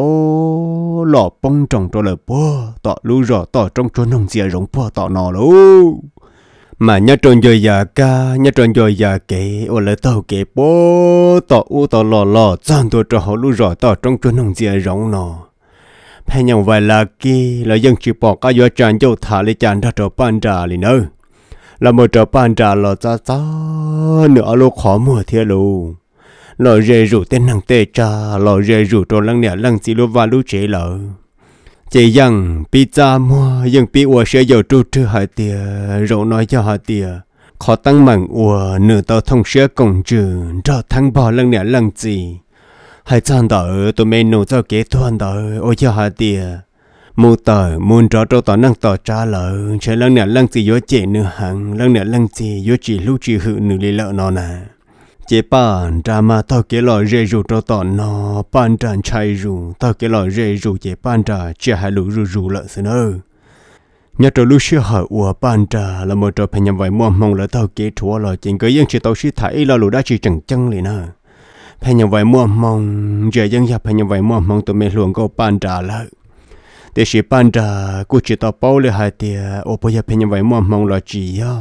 lò bông trồng cho lò bò tọ lú rò tọ trong chỗ nông dìa rồng bò tọ nọ lú mà nhớ tròn rồi giờ ca nhớ tròn rồi giờ kế ô lỡ tao kế bò tọ u tọ lò lò chọn tụ cho họ lú rò tọ trong chỗ nông dìa rồng nọ hay nhau vài là kia là dân chỉ bỏ cả gió tràn dâu thả lấy tràn ra trò ban trà liền nữa là một trò ban trà lò cha cha nữa lô khó mùa thiệt luôn lo rê rủ tên năng tê cha lo rê rủ trò lăng nẻ lăng xì lô và lú chế lợ chị rằng pizza mua nhưng pi ua sẽ dầu trụ trừ hại tìa rượu nói cho hại tìa khó tăng mảng ua nửa tàu thông sẽ cổng trừ cho thăng bò lăng nẻ lăng gì hai chân đỡ tôi mình nổ cho kế thuần đỡ ô cho hại tìa mù tờ muốn rõ trâu tỏ năng tỏ trả lợ sẽ lăng nẻ lăng gì vô chị nửa hàng lăng nẻ lăng gì vô chị lú chị hữu nửa lì lợ nó nè chế bàn ra mà tao kế lò rê rù cho tao nó bàn tràn chai rù tao kế lò rê rù chế bàn trà chế hai lũ rù rù lợn xin ơ nhà trò lúc xưa hỏi ủa bàn trà là một trò phải nhầm vài mua mong là tao kế chúa lò chính cái dân chỉ tao xí thấy là lũ đã chỉ chẳng chân liền nè phải nhầm vài mua mong giờ dân gặp phải nhầm vài mua mong tụi mình luôn có bàn trà lợ để xí bàn trà cô chỉ tao bao lệ hai tiệt ô bây giờ phải nhầm vài mua mong là chỉ ya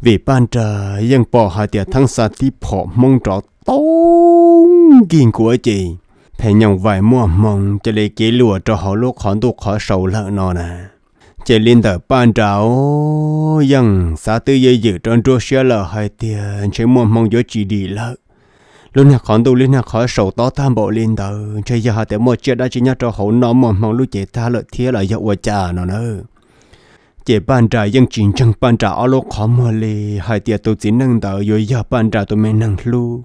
vì ban trờ dân bỏ hai tiệt thăng xa tí phỏ mong trọ tông kiên của chị phải nhồng vài mua mong cho lấy kế lùa cho họ lúc họ tu họ sầu lỡ nọ nè chị lên tờ ban trào dân xa tư dây dự tròn trô xe lợ hai tiền chỉ mua mong cho chị đi lỡ, lúc nào còn tu lúc nào khỏi sầu to tham bộ lên tờ chơi giờ họ để mua chia đã chỉ nhắc cho hậu nó mong mong lúc chị ta lợi thiết là dậu quả trà nó nữa chế ban trà dân chiến chẳng ban trà alo khó mơ lì hai tiệt tôi chỉ nâng đỡ rồi giờ ban trà tôi mới nâng lu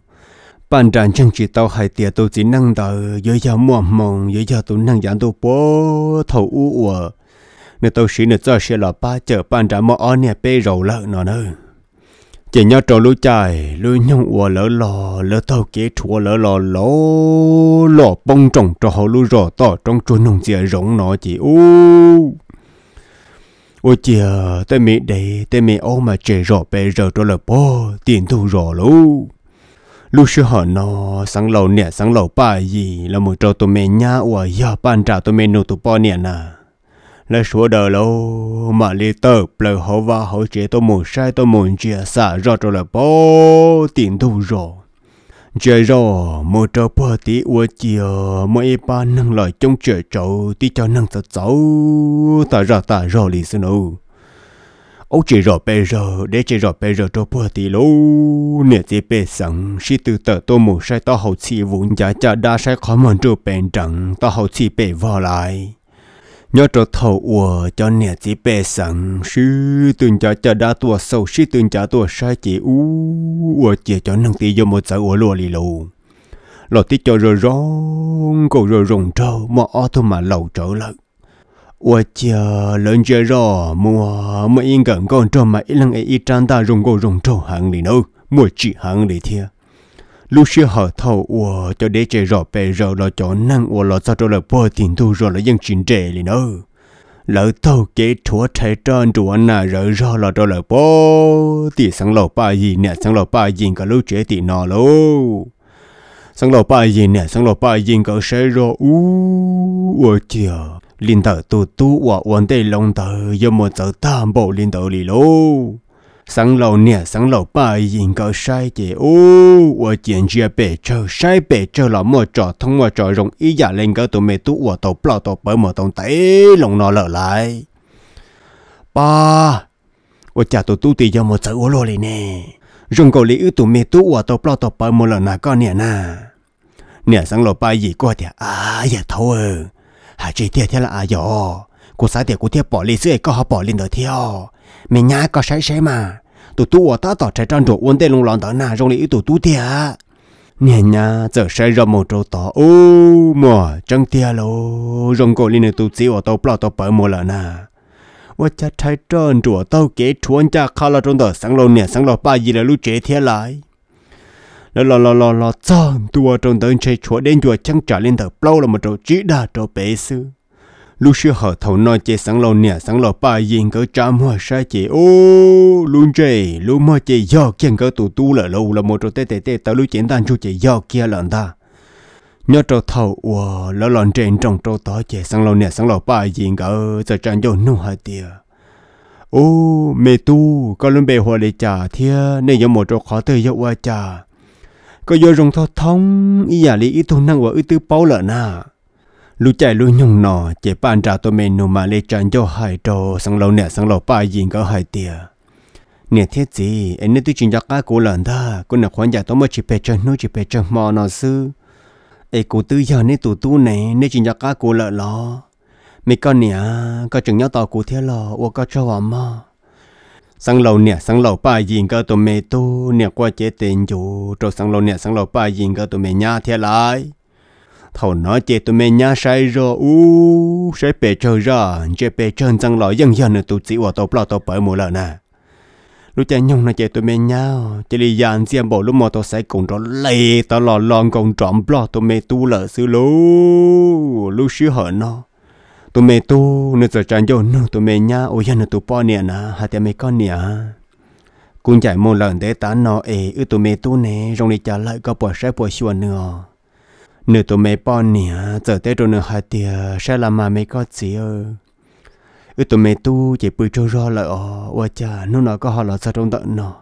ban trà chẳng chỉ tao hai tiệt tôi chỉ nâng đỡ rồi giờ mua mông rồi giờ tôi nâng dạng tôi bố thầu u u nên tôi xin được cho xe là ba chở ban trà mà on nè bê rầu lợ nó nữa chỉ nhớ trò lũ chài, lũ nhung ua lỡ lò lỡ tàu kế chua lỡ lò lỗ lò bông trồng trò lũ rò tỏ trong chỗ nông dìa rộng nó chỉ u 我姐，对面的对面欧嘛，这绕被绕着了波，点头绕喽。lúc xưa họ nó sáng lầu nè sáng lầu ba gì là một trâu tụi mình nhá và giờ ban trả tụi mình nô tụi ba nè nè là số đời lâu mà li tờ lời họ và họ chế tôi muốn sai tôi muốn chia xa rõ cho là bố tiền thu rồi chơi rồi một trâu bò tí ua chiều mỗi ba nâng lại trong trời trâu tí cho nâng thật cháu ta ra ta rồi lì xin ô ô chỉ rồi bây giờ để chỉ rồi bây giờ trâu bò tí lô nè chỉ bê sẵn si tư tờ tô mù sai tao hậu chi vốn giá cha đa sai khó mòn trâu bền chẳng tao hậu chi bê vò lại nhớ trở thầu ủa cho nè chỉ bề sẵn sư từng cho cho đã tua sâu sư từng cho tua sai chỉ u ủa chỉ cho nâng tí vô một sợ ủa lùa lì lù lò tí cho rồi rong cổ rồi rồng trâu mà ô thôi mà lầu trở lợn ủa chờ lớn chơi rõ mùa mà yên gần con trâu mà ít lăng ấy ít trang ta rồng cổ rồng trâu hẳn lì nữa mua chỉ hẳn lì thiệt lúc xưa họ thâu ủa cho đế chế rõ bề rõ là cho năng ủa là sao cho là bơ tiền thu rồi là dân chính trệ liền nữa lỡ thâu kế chúa trái tròn chúa nà rõ rõ là cho là bơ thì sáng lầu ba gì nè sáng lầu ba gì cả lúc trẻ thì nọ lô sáng lầu ba gì nè sáng lầu ba gì cả sẽ rõ u ủa chìa linh tờ tu tu ủa ổn tê lòng tờ do một giờ tam bộ linh tờ lì lô sáng lầu nè sáng lầu ba yên có sai chị ô ở chuyện chia bể chờ sai bể chờ là mua trò thông mua ý giả lên cái tụi mẹ tú ở tàu plau tàu bờ mở lòng nó lở lại ba ở chả tụi tú thì giờ một sợ ô lô này nè rồng cầu lý ư tụi mẹ tú ở tàu plau tàu con nè nè sáng lầu ba gì có thì à giờ dạ thâu ờ chị thiệt thế là à giờ cô sai thì cô thiệt bỏ lý sưởi có họ bỏ lên đời mẹ nhà có sai sai mà tụi tôi ở ta tỏ trái trăn trổ uốn tên lùng lòn đó nà rong lý tụi tu tiệt nè nhà giờ sai ra một chỗ tỏ ô mà chẳng tiệt lô rong cổ linh tụi chỉ ở tàu plau tàu bờ mồ lợn nà ว่าจะใช้จนจัวเต้าเก๋ชวนจากข้าราชนต่อสังเราเนี่ยสังเราป้ายีแล้วรู้เจ๊เทียหลายแล้วรอรอรอรอจ้างตัวจนเดินใช้ชวนเดินจัวจังจ่าเล่นเถอะเปล่าละมาโจจีดาโจเปซื้อ lúc xưa họ thầu nói chế sáng lâu nè sáng lâu ba yên cỡ trăm hoa sa chế ô luôn chế luôn mà chế do kiên cỡ tụ tu là lâu là một trò tê tê tê tao lúc chiến tan chú chế do kia lần ta nhớ trò thầu ủa lỡ lần trên trong trò tỏ chế sáng lâu nè sáng lâu ba yên cỡ giờ trang vô nô hả tiề ô mẹ tu có luôn bề hoa để trả thia nên giờ một trò khó tới dậu qua trả có giờ rồng thọ thông ý giả lý ý tu năng và ý tư bao lợn à lúc chạy lúc nhung nọ chỉ bàn trả tôi mình nụ mà lấy chân cho hai trò sang lâu nè sang lâu ba yên có hai tia nè thiết gì anh nói tôi chuyện cho cá cố lần ta cô nè khoan giả tôi mới chỉ bé chân nuôi chỉ nó sư ai cố tư giờ nè tụ tu nè nè chuyện cho cá cố lợ lo mấy con nè có chừng nhau tàu cố thế lo ô có cho hòa mà sang lâu nè sang lâu ba yên có tôi mê tu nè qua chế tiền chủ rồi sang lâu nè sang lâu ba yên có tôi mê nhà thế lại thầu nói chê tụi mẹ nhá sai rồi u sai bể chơi rồi chơi bể chơi răng lò dân dân nữa tụi chỉ ở tàu plau tàu bể mùa lần à lúc cha nhung nó chê tụi mẹ nhau chê li dàn xiêm bộ lúc mò tao sẽ cùng đó lê tao lò lon còn trộm bò tụi mẹ tu lợ xứ lú lúc xứ hở nó tụi mẹ tu nó giờ chẳng vô nó tụi mẹ nhá ôi dân tụi po nè nà hai tụi mẹ con nè cũng chạy mùa lần để tán nó ê ư tụi mẹ tu nè rong đi trả lại có bỏ sẽ bỏ xuân nữa nửa tụi mẹ bỏ nè giờ tới rồi nửa hai tiệt, sẽ làm mà mẹ có gì ơ ừ tụi mẹ tu chỉ bự cho ra là ờ ủa cha nó nói có họ là sao trong tận nó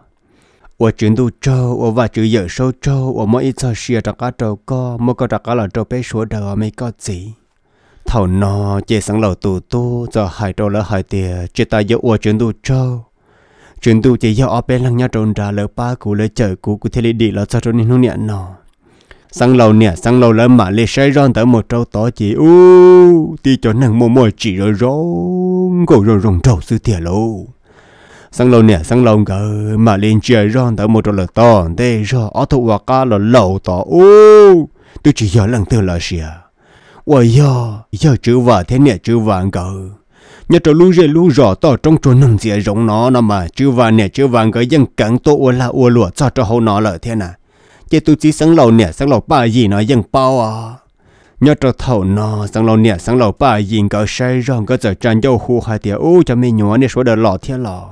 ủa chuyển tu trâu ủa và chữ giờ sâu trâu ủa mỗi ít sao xia trạc cá trâu co mỗi có trạc cá là trâu bé số đời mẹ có gì thầu nó chỉ sẵn lầu tù tu giờ hai trâu lỡ hai tiệt, chỉ ta giờ ủa chuyển tu trâu chuyển tu chỉ giờ ở bên lăng nhà trồn ra lỡ ba cú lỡ chở cú cú thế đi lỡ sao trốn đi nó nhẹ nó sang lầu nè sang lầu là mà lê sai ron tới một trâu tó chỉ u ti cho nàng mồ mồi chỉ rồi rón, cổ rồi rong trâu sư tiệt lâu sang lầu nè sang lầu gờ mà lên chơi ron tới một trâu là to để rồi ở thụ và ca là lầu to u tôi chỉ giờ lần thứ là xìa ôi giờ giờ chữ vợ thế nè chữ vàng gờ nhớ trâu lu rê lu rõ to trong chỗ nằm dìa rộng nó nó mà chữ vàng nè chữ vàng gờ dân cắn tôi là ua lụa cho cho hậu nó lợi thế nào chế tu chí sáng lầu nè sáng lầu ba gì nó dân bao à nhớ trâu thầu nó sáng lầu nè sáng lầu ba gì có say rong có giờ tràn dâu hù hai tiệt ô cho mình nhỏ nè số đời lọ thiên lọ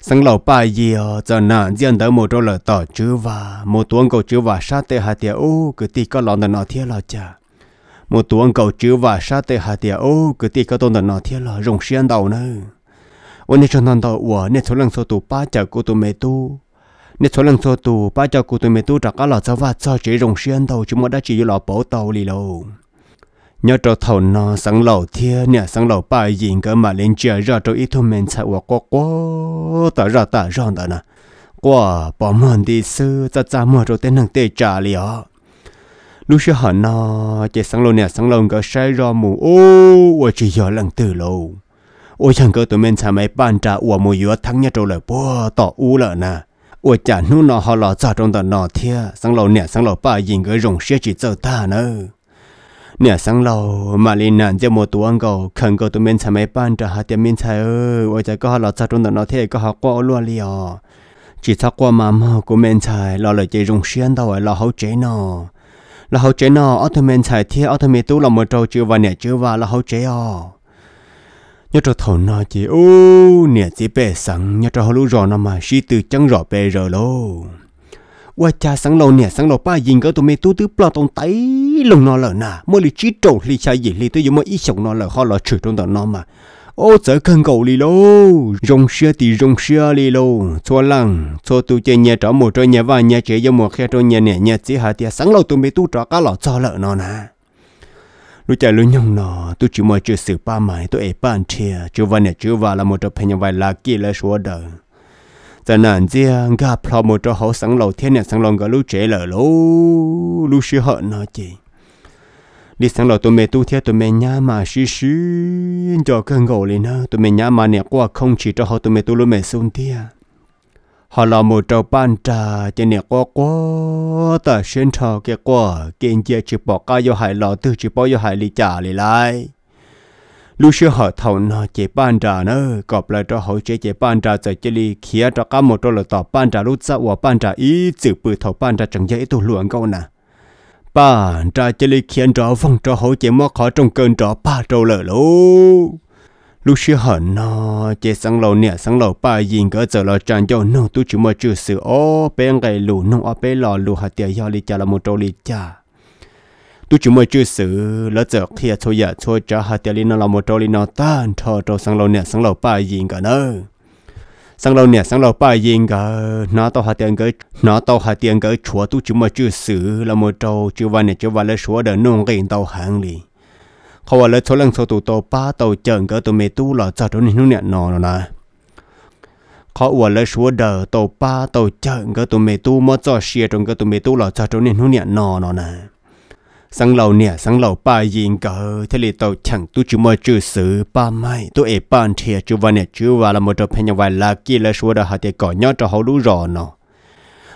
sáng lầu ba gì à giờ nà diễn tới một đôi là tỏ chữ và một tuần cầu chữ và sát tê hai tiệt ô cứ ti có lọ nó thiên lọ chả một tuần cầu chữ và sát tê hai tiệt ô cứ ti có tôn nó thiên lọ rồng xiên đầu nữa ôn nè cho nó đầu ủa nè số lần số tụ ba chả cô tụ mẹ tu nếu số lần số tù ba cháu cụ tôi mới tu trả cá lò cho vặt cho chỉ rồng xuyên đầu chúng mới đã chỉ lò bổ tàu lì lâu nhớ trâu thầu nó sáng lầu thia nè sáng lầu ba yin cơ mà lên chơi ra trâu ít thôi mình chạy qua qua qua ra tao ra đó nè qua bỏ mòn đi sư ta cha mua rồi tên hàng tê trả liền lúc xưa họ nó chạy sáng lầu nè sáng lầu có sai ra mù ô và chỉ giờ lần từ lâu ôi chẳng có tụi mình chạy mấy bàn trả ủa mù yếu thắng nhớ trâu lời bỏ tỏ u lợn nè 我家奴那好了，早中的那天，上老娘上老爸应该容些去走大呢。娘上老马里南这么多个，看个都面才没办着，还点面才哦。我家搞好了，早中的那天搞好过落了，只差过妈妈过面才，老了这容些到位老好 chế 呢。là hậu chế nó ở thằng mình xài thi ở thằng mình tu là một trâu chưa và nè chưa và là hậu chế à nhớ cho thầu nó chỉ ô nè chỉ bể sẵn nhớ cho họ lũ rò nó mà xí từ chẳng rõ bể rồi lô qua cha sẵn lâu nè sẵn lâu ba nhìn cái tụi mày tu tứ plot tông tay lùng nó lợn nà mới lì chỉ trộn lì cha gì lì tôi dùng mới ít sống nó lợn họ lợn chửi trong tận nó mà ô giờ cần cầu lì lô rong xưa thì rong xưa lì lô cho lăng cho tụi chơi nhà trọ một trọ nhà và nhà chơi giống một khe trọ nhà nè nhà chỉ hạ thì sẵn lâu tụi mày tu trọ cá lọ cho lợn nó nà lúc chạy lúc nhông nọ tôi chỉ mơ chưa sự ba mày tôi ấy ban chia chưa văn này chưa và là một trong nhà vài là kia là số đời giờ nản chia gặp lo một trong họ sáng lầu thiên nhà sáng lầu gỡ lúc trẻ lỡ lú lú sư hận nó chị đi sáng lầu tôi mẹ tu thiết tôi mẹ nhá mà xí xí cho cơn gầu lên nó tôi mẹ nhá mà nè qua không chỉ cho họ tôi mẹ tu luôn mẹ xuống tia họ là một trâu ban trà trên nè quá quá ta xuyên trò kia quá kiên chia chỉ bỏ ca vô hại lò tư chỉ bỏ vô hại lì trả lì lại lúc xưa họ thầu nó chế ban trà nữa gặp lại cho họ chế chế ban trà giờ chỉ lì kia cho cả một trâu là tỏ ban trà lúc sau và ban trà ý chữ bự thầu ban trà chẳng dễ tu luyện câu nè ban trà chỉ lì khiến cho phong cho họ chế mất khó trong cơn trò ba trâu lợ lú lúc xưa họ nó chế sáng lâu nè sáng lầu ba yên cỡ giờ là tràn cho nó tu chỉ mà chữ sự ô bé ngày lù nó ở bé lò lù hạt tiền do cha là một trâu li cha tu chỉ mà chữ sự lỡ giờ kia à thôi giờ à, thôi trả hạt tiền li nó là một trâu li nó tan thọ trâu sáng lầu nè sáng lầu ba yên cỡ nữa sáng lầu nè sáng lầu ba yên cỡ nó tàu hạt tiền cỡ nó tàu hạt tiền cỡ chúa tu chỉ mà chữ sự là một trâu chữ văn nè chữ văn là chúa đỡ nông cái tao hàng li เขาว่าเลยโซลังโซตูโตป้าเต่าเจิงก็ตัวเมตู้หล่อจัดนี่นู่นเนี่ยนอนนะเขาอวดเลยชัวเดอร์โตป้าเต่าเจิงก็ตัวเมตู้มอจอเชียตรงก็ตัวเมตู้หล่อจัดนี่นู่นเนี่ยนอนนะสังเหล่าเนี่ยสังเหล่าป้ายิงก็ทะเลเต่าฉังตู้จุมอจื้อสือป้าไม่ตัวเอป้านเทียจุวันเนี่ยจื้อว่าละมดเพญวันลากี้เลยชัวเดอร์หาเตก่อนยอดจะเขารู้รอเนาะ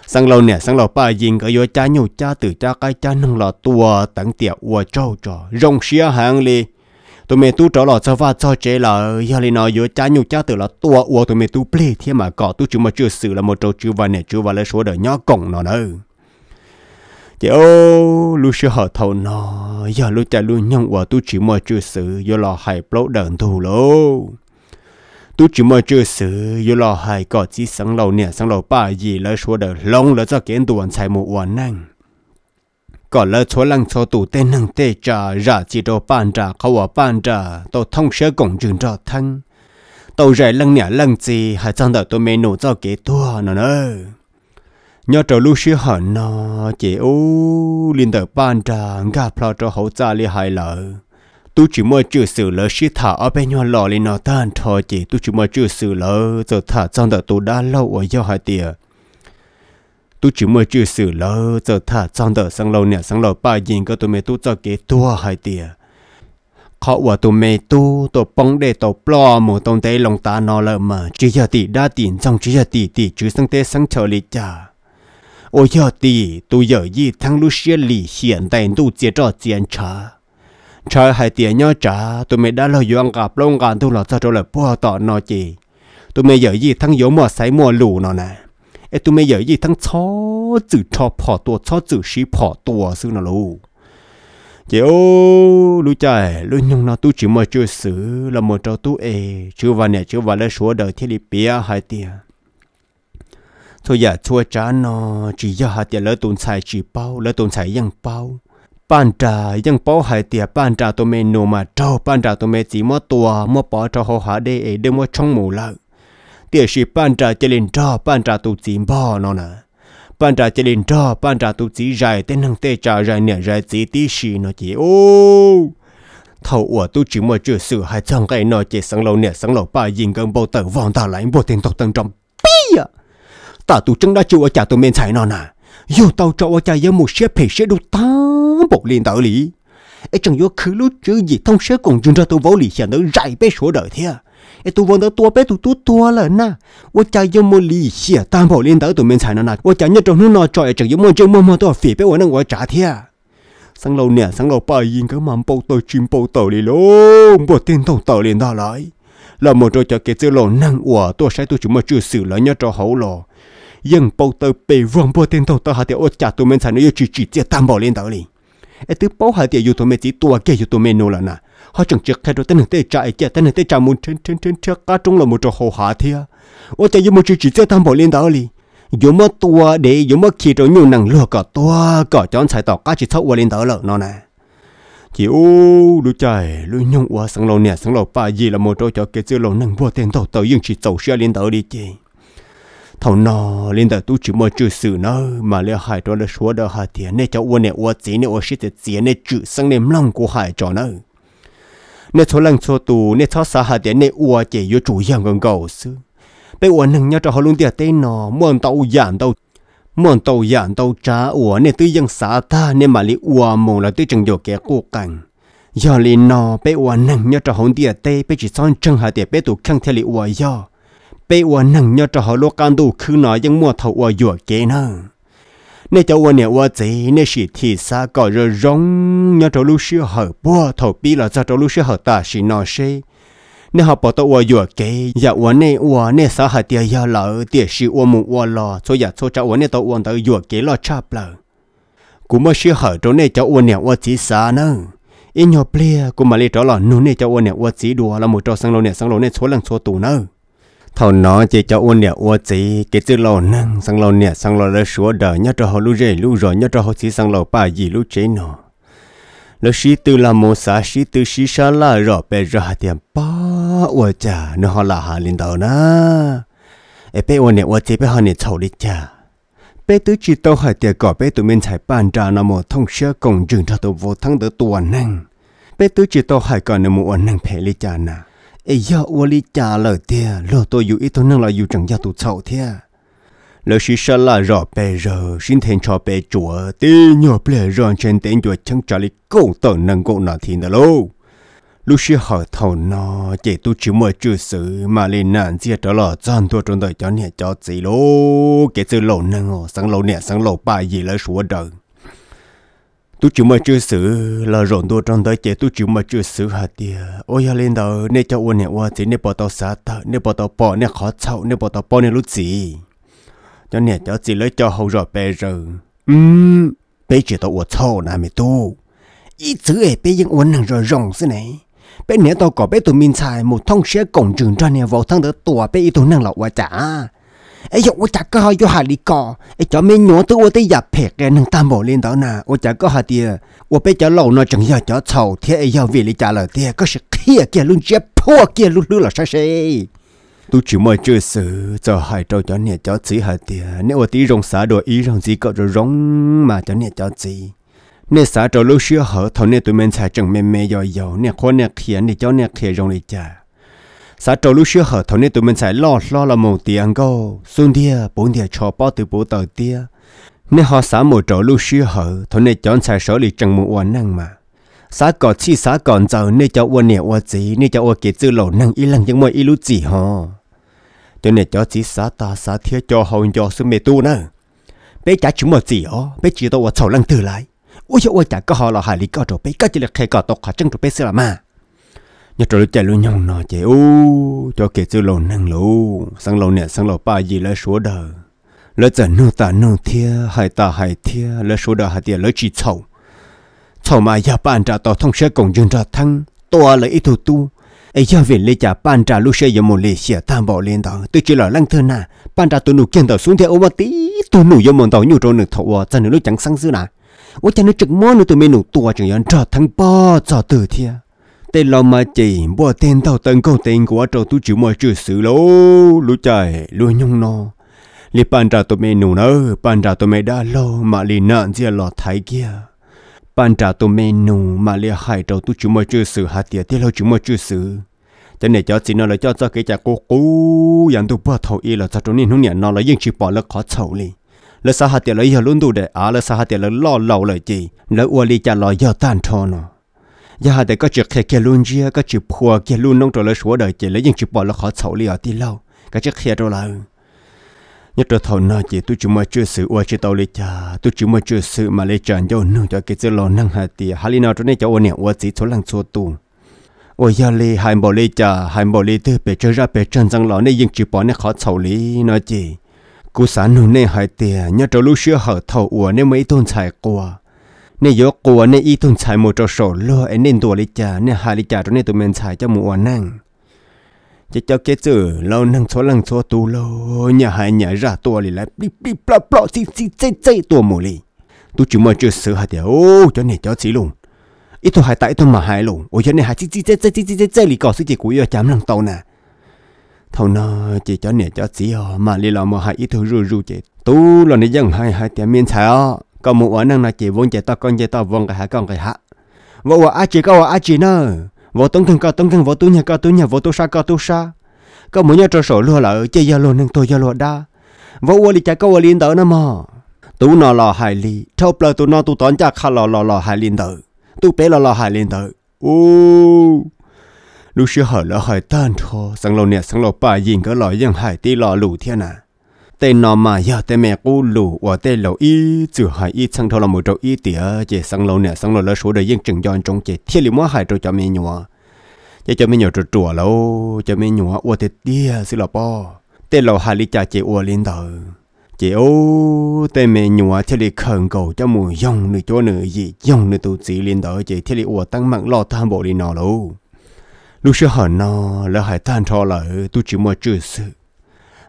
sang lâu nè sang lâu ba yin có yo cha nhiều cha từ cha cái cha nông lọ tua tặng tiệc ua châu cho rong xia hàng li tụi mày tu trở lọ cho va cho chế là giờ li nói yo cha nhiều cha từ lọ tua ua tụi mày tu ple thế mà cọ tu chúng mà chưa xử là một trâu chưa và nè chưa và lấy số đời nhỏ cổng nó nữa chị ô lu sư hở thầu nó giờ lu cha lu nhung ua tu chỉ mà chưa xử yo lọ hải blâu đợn thù lâu tu chỉ mà chơi sự yo lo hai có chỉ sáng lâu nè sáng lâu ba gì lỡ số đời long lỡ cho kiến tuần xài một uẩn năng có lỡ số lăng số tu tên năng tê trà ra chỉ đồ ban trà khâu ở ban trà tôi thông sơ cổng trường trò thân, tôi rải lăng nè lăng gì hai trang đời tôi mê nổ cho kế tua nó nơ nhớ trở lưu sư hận nó chỉ ô liên đời ban trà gặp lo cho hậu gia li hai lỡ tu chỉ mua chữ sử lỡ sĩ thả ở bên nhau lò lên nó tan thôi chỉ tu chỉ mua chữ sử lỡ giờ thả trong đợt tu đã lâu ở do hai tiệt tu chỉ mua chữ sử lỡ giờ thả trong đợt sang lâu nè sang lâu ba yên có tụi mày tu cho kế tua hai tiệt họ và tụi mày tu tụi bóng để tụi plo một tông tế lòng ta nó lỡ mà chỉ giờ tỷ đa tiền trong chỉ giờ tỷ tỷ chứ sang tế sang chờ lịch cha ôi giờ tỷ tu giờ gì thằng lu xia lì hiện tại tu chế cho tiền trả ชายหายเตียนย่อจ๋าตัวเมย์ได้เอยยังกับลรงการทุกหลอดจะโดนเลยพ่อต่อนอจีตัวเมย์เหยี่อยี่ทั้งโยมอดใส่หมอหลู่นอนะไอตัวเมย์เหยี่อยี่ทั้งช้อจืดช้อผ่อตัวช้อจืดชีผ่อตัวซึ่งนะลูกเจ้ารู้ใจลูกยังนะตู้จีมอช่วยสือล้วมอดเจ้าตู้เอ ชื่อวันเนี่ยชื่อวันและชัวเดอที่ลิเปียหายเตียงตัอยากช่วยจ้านอจีอยากหายเตียแล้วตุนใส่จีเป้าแล้วตุนใส่ยังเป้า ban trà ยังป้อหายเตียบ้านจ่าตัวเมนูมาเจ้าบ้านจ่าตัวเมจีมอตัวมอปอเจ้าหหาได้เอเดมอช่องหมูแล้วเตียชีบ้านจ่าเจริญเจ้าบ้านจ่าตัวจีมบ่อนอนะบ้านจ่าเจริญเจ้าบ้านจ่าตัวจีใหญ่เต้นนังเตจ่าใหญ่เนี่ยใหญ่จีตีชีนอจีโอ้เท่าอัวตัวจีมอเจอสื่อหายจังไก่นอเจสังเราเนี่ยสังเราป้ายิงกันเบาเตอวองตาไหลบ่เต็งตกตังจอมปี้อะตาตัวจังได้จูอาจ่าตัวเมนใช่นอนะอยู่เต่าเจ้าอาจ่ายังหมูเชียเพ่เชียดูตา bộ liên tự lý ấy chẳng vô khứ lúc chứ gì thông sẽ cùng chúng ra tôi vô lý sẽ nó rải bé số đời thế ấy tôi vô nó tua bé tôi tua tua là na ô cha vô mô lý sẽ à, tam bộ liên tới tôi mình xài nó nạt ô cha nhất trong nó nó trời chẳng vô mô chương mơ mơ tôi phỉ bé ô nó gọi trả thế sáng lâu nè sáng lâu bà yên cái mầm bầu tôi chim bầu tàu đi luôn bộ tiên thông tàu liên đó lại là một trò chơi cái chữ lò năng của tôi sẽ tôi chúng mà chưa xử lại nhớ cho hậu lò dân bầu tàu bề vòng bộ tiên thông tàu hạ tiêu ô cha tôi mình xài nó yêu chỉ chỉ chia tam bộ liên tới lý ai từ bố hai tiệt yêu tụi mẹ chỉ tua kia yêu tụi mẹ nô là nà họ chẳng chịu khai đồ tên hàng tê chạy kia tên hàng muốn trên trên trên trước cá trung là một trò hồ hạ thia ô chạy yêu một chữ chỉ chơi tham bộ lên đó li yêu mất tua à, để yêu mất khi rồi nhiều năng lừa cả tua à, cả chọn xài tỏ cá chỉ thâu qua lên đó nó nè chỉ ô đứa chạy lũ nhung qua sáng lâu nè sáng lâu ba gì là một trò cho cái chơi lâu năng vua tiền tàu tàu nhưng chỉ tàu xe lên đó đi chơi thầu nọ lên đầu tu chỉ mơ chữ sử nó mà lấy hải đó là số đó hải tiền nên cho uốn này uốn tiền này uốn xịt tiền này chữ sang này lòng của hải cho nó nên số lần số tù nên số sa hải tiền nên uốn chỉ vô chủ dạng gần cầu sư bây uốn nâng nhau cho họ luôn tiền tên nọ muốn tàu giảm tàu muốn tàu giảm tàu trả uốn nên tôi dân xã ta nên mà lấy uốn mồm là tôi chẳng vô kẻ cố cảnh giờ lên nọ bây uốn nâng nhau cho họ tiền tê bây chỉ son chân hải tiền bây tụ khăng theo lấy uốn do bây giờ nặng nhớ cho họ lo can đủ cứ nói những mua thầu ở dừa kế nữa nên cho ở nhà ở gì nên chỉ thì xa có rồi rong nhớ cho lúc xưa họ bua thầu bi là cho cho lúc xưa ta chỉ nói xe nên họ bảo tôi ở dừa kế giờ ở này ở này sao họ tiệt giờ lỡ tiệt sự ở một ở lò cho giờ cho cháu ở này tôi ở tới dừa kế lo chắp lỡ cũng mới xưa họ chỗ cháu ở nhà ở chỉ xa nữa ít nhiều ple cũng lấy chỗ là nô này cháu ở nhà ở chỉ đùa là một trò sang lô này sang lô này số lần số tù nữa thầu nó chỉ cho uôn nè uôn gì cái chữ lầu năng sang lầu nè sang lầu là sửa đời nhớ cho họ lưu rể lưu rồi nhớ cho họ chỉ sang lầu ba gì lưu chế nó lú sĩ tư là mô xã sĩ tư sĩ sa là rõ bề ra tiền ba uôn cha nó họ là hà linh đạo na ê bé uôn nè uôn chế bé họ nè chầu đi cha bé tứ chỉ tao hỏi tiền cỏ bé tụi mình chạy bàn trà nó mô thông sơ công trường cho tụi vô thắng tới tuần năng bé tứ chỉ tao hỏi còn nè mô uôn năng phê lý cha nào ấy giờ ô li trả lời thế, lo tôi dù ít tôi năng là dù chẳng gia tụ sầu thế, lo xí sa là rõ bề rờ xin thêm cho bề chùa tí nhỏ bề rờ trên tên chùa chẳng trả lời câu tờ năng câu nào thì nữa lâu lúc xí hỏi thầu nó chỉ tu chỉ mua chưa xử mà lên nạn chia trở lọ gian thua trong đời cho nhẹ cho gì lô cái sự lẩu năng sáng lẩu nhẹ sáng lẩu ba gì là sủa đời tôi chịu mà chưa xử là rộn đồ trong đó chết tôi chịu mà chưa xử hạt đi ôi ya lên đầu nè cho uôn nè uôn thì nè bỏ tao sát ta nè bỏ tao bỏ nè khó chậu nè bỏ tao bỏ nè lút gì cho nè cho chỉ lấy cho hậu rồi bây giờ ừm bây chỉ tao uôn chậu nè mày tu ít chữ ấy bây bê ยัง uôn nằng rồi rồng thế này bây nè tao có bây tụi mình xài một thông xe cổng trường cho nè vào thằng đó tòa bây ít tụi năng lọ quá chả ấy giờ tôi chắc có hơi cho hà lý cò ấy cho mình nhớ tôi tôi nhập phe cái năng tam bộ lên đó nè tôi chắc có hà tiề tôi bây giờ lâu nó chẳng giờ cho sầu thế ấy giờ vì lý trả lời tiề có sự kia luôn chết pua kia luôn luôn là sai sai tôi chỉ mới chưa xử cho hai trâu cho nè cho chỉ hà tiề nếu tôi tí rong xã đồ ý rong gì cậu rồi rong mà cho nè cho gì nè xã trâu lúc xưa hở thằng nè tụi mình xài chẳng mềm mềm dồi dồi nè khó nè khía nè cho nè khía rong lý trả sa trâu lúc xưa hở thằng này tụi mình sẽ lo lo là một tiền cô xuống dia bốn dia cho bao từ bốn tờ dia nên họ xã một trâu lúc xưa hở thằng này chọn sai số lý chẳng một uẩn năng mà xã cọ chi xã còn giờ nên cho uẩn nè uẩn gì nên cho uẩn kỹ tư lẩu năng y lăng những mọi y lú gì họ cho nên cho chỉ xã ta xã thiết cho hầu cho sự mê tu nữa bé trả chúng một gì ó bé chỉ tao uẩn sầu lăng từ lại ôi cho uẩn trả có họ là hại lý có rồi, bé có chỉ là khai cọ tộc họ chân trâu bé xưa là mà nhà trời chạy luôn nhau nọ chạy u cho kẻ chữ lầu năng lầu sang lầu nè sang lầu ba gì lấy số đời lấy trận nô ta nô thiê, hai ta hai thiê, lấy số đời hai thia lấy chỉ sầu sầu mà nhà bạn trả tàu thông sẽ cùng dân ra thăng to lấy ít thủ tu ấy giờ về lấy trả bạn trả lúc xe giờ một lệ sẽ tam bảo lên đó tôi chỉ là lăng thơ nà bạn trả tôi nụ kiên tàu xuống theo ô mà tí tôi nụ giờ một tàu nhiều trâu nực thọ chân nụ lúc chẳng sang dữ nà ô chân nó trực món nụ tôi mới nụ tua chẳng nhận trả thăng bao trả từ thia tên lo mà chỉ bỏ tên tao tận câu tên của trâu tu chịu mọi chữ xử lỗ lũ chạy lũ nhung nó li pan ra tụi mày nụ nơ pan ra tụi mày đã lô mà li nạn chia lọ thái kia pan ra tụi mày nụ mà li hại trâu tu chịu mọi chữ xử hạt tiệt tiết lo chịu mọi chữ xử cho nên cho chỉ nó là cho cho cái chả cô cú dàn tu bỏ thầu y là cho trốn nên nó nó là những chỉ bỏ là khó thầu li lỡ sao hạt tiệt là giờ luôn tu để à lỡ sao hạt tiệt là lo lâu lời gì uo li chả lo giờ tan thọ nó giờ hà để có chuyện khe kia luôn chia có chuyện phua kia luôn nông trộn lấy số đời chỉ lấy những chuyện bỏ là khó xấu liền tí lâu cái chuyện khe rồi là nhất là thầu nào chỉ tôi chỉ mới chưa sự ua chỉ tàu lịch cha tôi chỉ mới chưa sự mà lấy chọn cho nương cho cái chữ lo năng hà thì hà lina cho nên cho ua nè ua chỉ số lăng số tu ôi giờ lấy hai bộ lấy cha hai bộ lấy thứ bể chơi ra bể chân răng lọ nên những chuyện bỏ này khó xấu liền nói chỉ cú sản nụ nên hai tiền nhất là lúc xưa hở thầu ua nên mấy tôn xài qua nè yo của nè y thun chạy một trò sổ lo em nên tuổi lịch cha nè hai lịch cha rồi nè tụi mình chạy cho mùa năng chỉ cho cái chữ lâu năng số lần số tu lâu nhà hai nhà ra tuổi lì lại bị bị bla bla xì xì xì xì tuổi mùa lì tôi chỉ mới chưa sửa hạt điều ô cho nè cho xí luôn ít tôi hai tại tôi mà hai luôn ôi cho nè hai xì xì xì xì xì xì xì lì có sự chỉ của yo chấm lần tàu nè thâu nó chỉ cho nè cho xí mà lì lò mà hai ít thôi rù rù chỉ tu là nè dân hai hai tiệm miên xài có một ở năng là chỉ vốn chạy to con chạy to vốn cái hạ con cái hạ vô ở á chỉ có ở á chỉ nơ vô tông thân có tông thân vô tu nhà có tu nhà vô tu sa có tu sa có một nhau cho sổ luôn là ở chơi giao luôn nên tôi giao luôn đa vô ở đi chạy có ở liên tử nó mà tú nó lò hài li thâu bờ tú nó tú tón chả khá lò lò lò hài liên tử tú bé lò lò hài liên tử ô lúc xưa hỏi lò hỏi tan thô sang lò nè sang lò bà nhìn cái lò dân hài tí lò lù thiên à tên nọ mà giờ tên mẹ cô lù và tên lâu y chữ hải y sang thâu là một trâu y tỉa chỉ sang lâu nè sang lâu là số đời dân chừng giòn trong chỉ thiên lý mua hải trâu cho mẹ nhua chỉ cho mẹ nhua trâu chùa lâu cho mẹ nhua và tê tia xí là tên tê lâu lý cha chỉ ua lên đầu chỉ ô tên mẹ nhua thiên lý khẩn cầu cho mù dòng nữ chỗ nữ gì dòng nữ tu sĩ lên đầu chỉ thiên lý ua tăng mạng lo tham bộ đi nọ lâu lúc xưa hở nọ là hải than cho lỡ tu chỉ mua chữ sự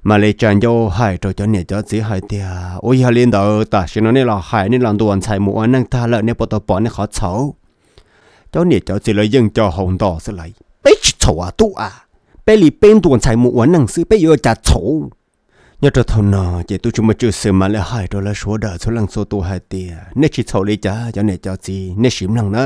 มาเลยจันโยหายตัวจนเนี่ยจะสีหายเตียโอ้ยฮาลินเดอร์ตาฉันนี่เราหายนี่เราดูอนใช้หมวกนั่งท่าเลยเนี่ยปตปอนี่เขอเฉาเจ้าเนี่ยเจ้าสิเลยยังเจ้าหงดอสิเลยไปฉวตัวอ่ะไปลีเป็นตัวใช้หมวกนั่งซื้อไปเยอะจัดฉวยอดทนนะเจ้าตัวชุมาจื้อเสือมาเลยหายตัวละชัวเดาร์ฉันลังโซตัวหายเตียเนี่ยชิฉวเลยจ้าเจ้าเนี่ยเจ้าสิเนี่ยชิมนั่งเนอ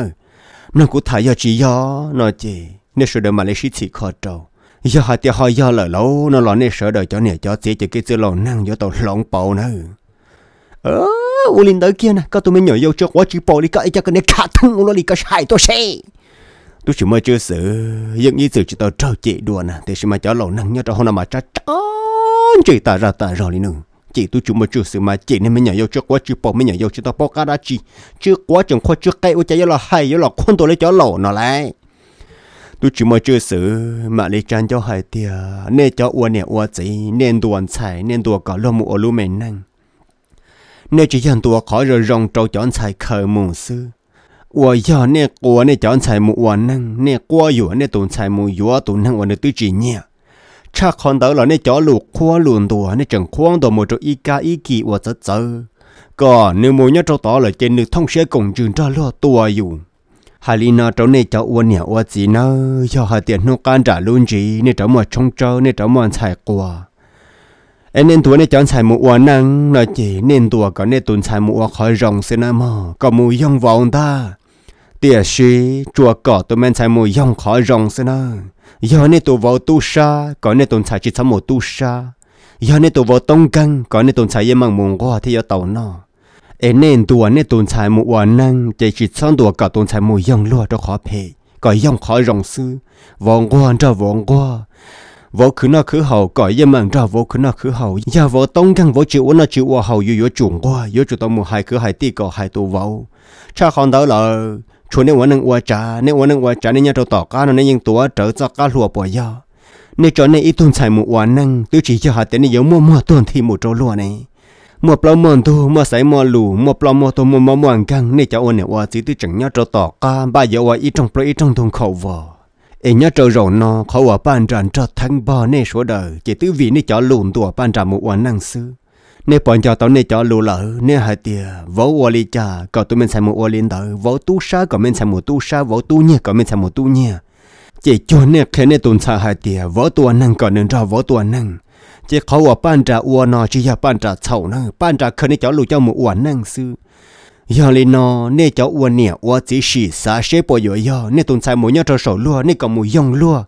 นั่งกูถ่ายยาจียาเนาะเจ้เนี่ยชัวเดอร์มาเลยชิดสีคอ้า giờ họ tiêu họ giờ lỡ lâu nó lo nên sợ đời cho nè cho xí chỉ cái sự lo năng cho tàu lỏng bầu nữa ơ u linh tới kia nè các tụi mình nhảy yêu trước quá chỉ bầu đi cái cho cái này khát thăng nó đi cái sai tôi xe tôi chỉ mới chưa xử những ý sự chỉ tao trâu chị đùa nè thì chỉ mà cho lẩu năng nhớ cho hôm nào mà chắc chắn chị ta ra ta rồi đi nữa chị tôi chúng mới chưa xử mà chị nên mới nhảy yêu trước quá chỉ bỏ mới nhảy yêu cho tao bỏ cả đã chị Trước quá chẳng khoa trước cây ô chả yêu là hay yêu là con tôi lấy cho lẩu nó lại tôi chỉ mới chơi sự mà lấy chăn cho hai tia nên cho uo nè uo chỉ nên tuần chạy nên tuần cả lô mù ở lô mền nên chỉ dần tuần khỏi rồi rong trâu chọn chạy khờ mù sư uo giờ nên qua nên chọn chạy mù uo năng nên qua uo nên tuần chạy mù uo tuần năng uo nên tôi chỉ nhẹ cha con đỡ là nên cho lục khoa lùn tuần nên chẳng khoang đồ một chỗ y ca y kỳ uo chớ chớ còn nếu muốn nhớ trâu tỏ là trên nước thông sẽ cùng trường ra lo tuần dùng hà li nó trâu này cháu uốn nhẹ uốn gì nữa, cho hà tiền nó can trả luôn gì nên cháu mà trông trâu nên cháu mà xài quả em nên tuổi này cháu xài một uốn năng nói chỉ nên tuổi có nên tuần xài một uốn khỏi rồng xin em mà có mùi dông vòng ta tiền sĩ chùa cỏ tụi mình xài mùi dông khỏi rồng xin em giờ nên tụi vào tu sa có nên tuần xài chỉ sắm một tu sa giờ nên tụi vào tông căng có nên tuần xài em mang mùng qua thì giờ tàu nó เอเนนตัวเนี่ยตุนชายมูอวนั่งจะจิตซ่อนตัวกับตุนชายมูย่องลัวจะขอเพก็ย่องขอรองซื้อวองกวนจะวองกววอคือน่าคือเห่าก็ยังมันจะวอคือน่าคือเห่าอย่าวอต้องกังวอจิวน่าจิวเห่าอยู่อยู่จุงกว่าอยู่จุดตัวมูหายคือหายตีก็หายตัววอชาคอนเดาเลยชวนเนี่ยวันนึงอวจ่าเนี่ยวันนึงอวจ่าเนี่ยจะต่อการเนี่ยยังตัวเจอจะก้าลัวปอยาเนี่ยจอนเนี่ยอีตุนชายมูอวนั่งตัวจีจะหาแต่เนี่ยยังมั่วมั่วตัวที่มูโจลัวเนี่ย một plau mòn tu một sải mò lù một plau mò tu mò mòn căng nên cháu ôn này qua chỉ tư chẳng nhớ cho tỏ ca ba giờ qua ít trong plau ít trong thùng khẩu vò em nhớ cho rồi nó khẩu ở ban tràn cho thằng bò nên số đời chỉ tư vì nên cháu lùn tua ban tràn một quan năng bọn cho tao nên cháu lù lỡ nên hai tia vỗ ô li cha cậu tụi mình xài một ô liên tử vỗ tu sa cậu mình xài một tu sa vỗ tu nhẹ cậu mình xài một tu nhẹ chỉ cho nên khi nên tụi xài hai tia vỗ tu năng cậu nên ra vỗ tu năng chỉ khâu ở ban trà uổng nó chỉ ở ban trà sầu nè ban trà khơi nên cháu lùi cháu một uổng năng sư giờ lên nó nè cháu uổng nè uổng chỉ xì xa xế bò giờ giờ nè tồn tại mỗi nhau cho sầu lúa nè còn mùi dòng lúa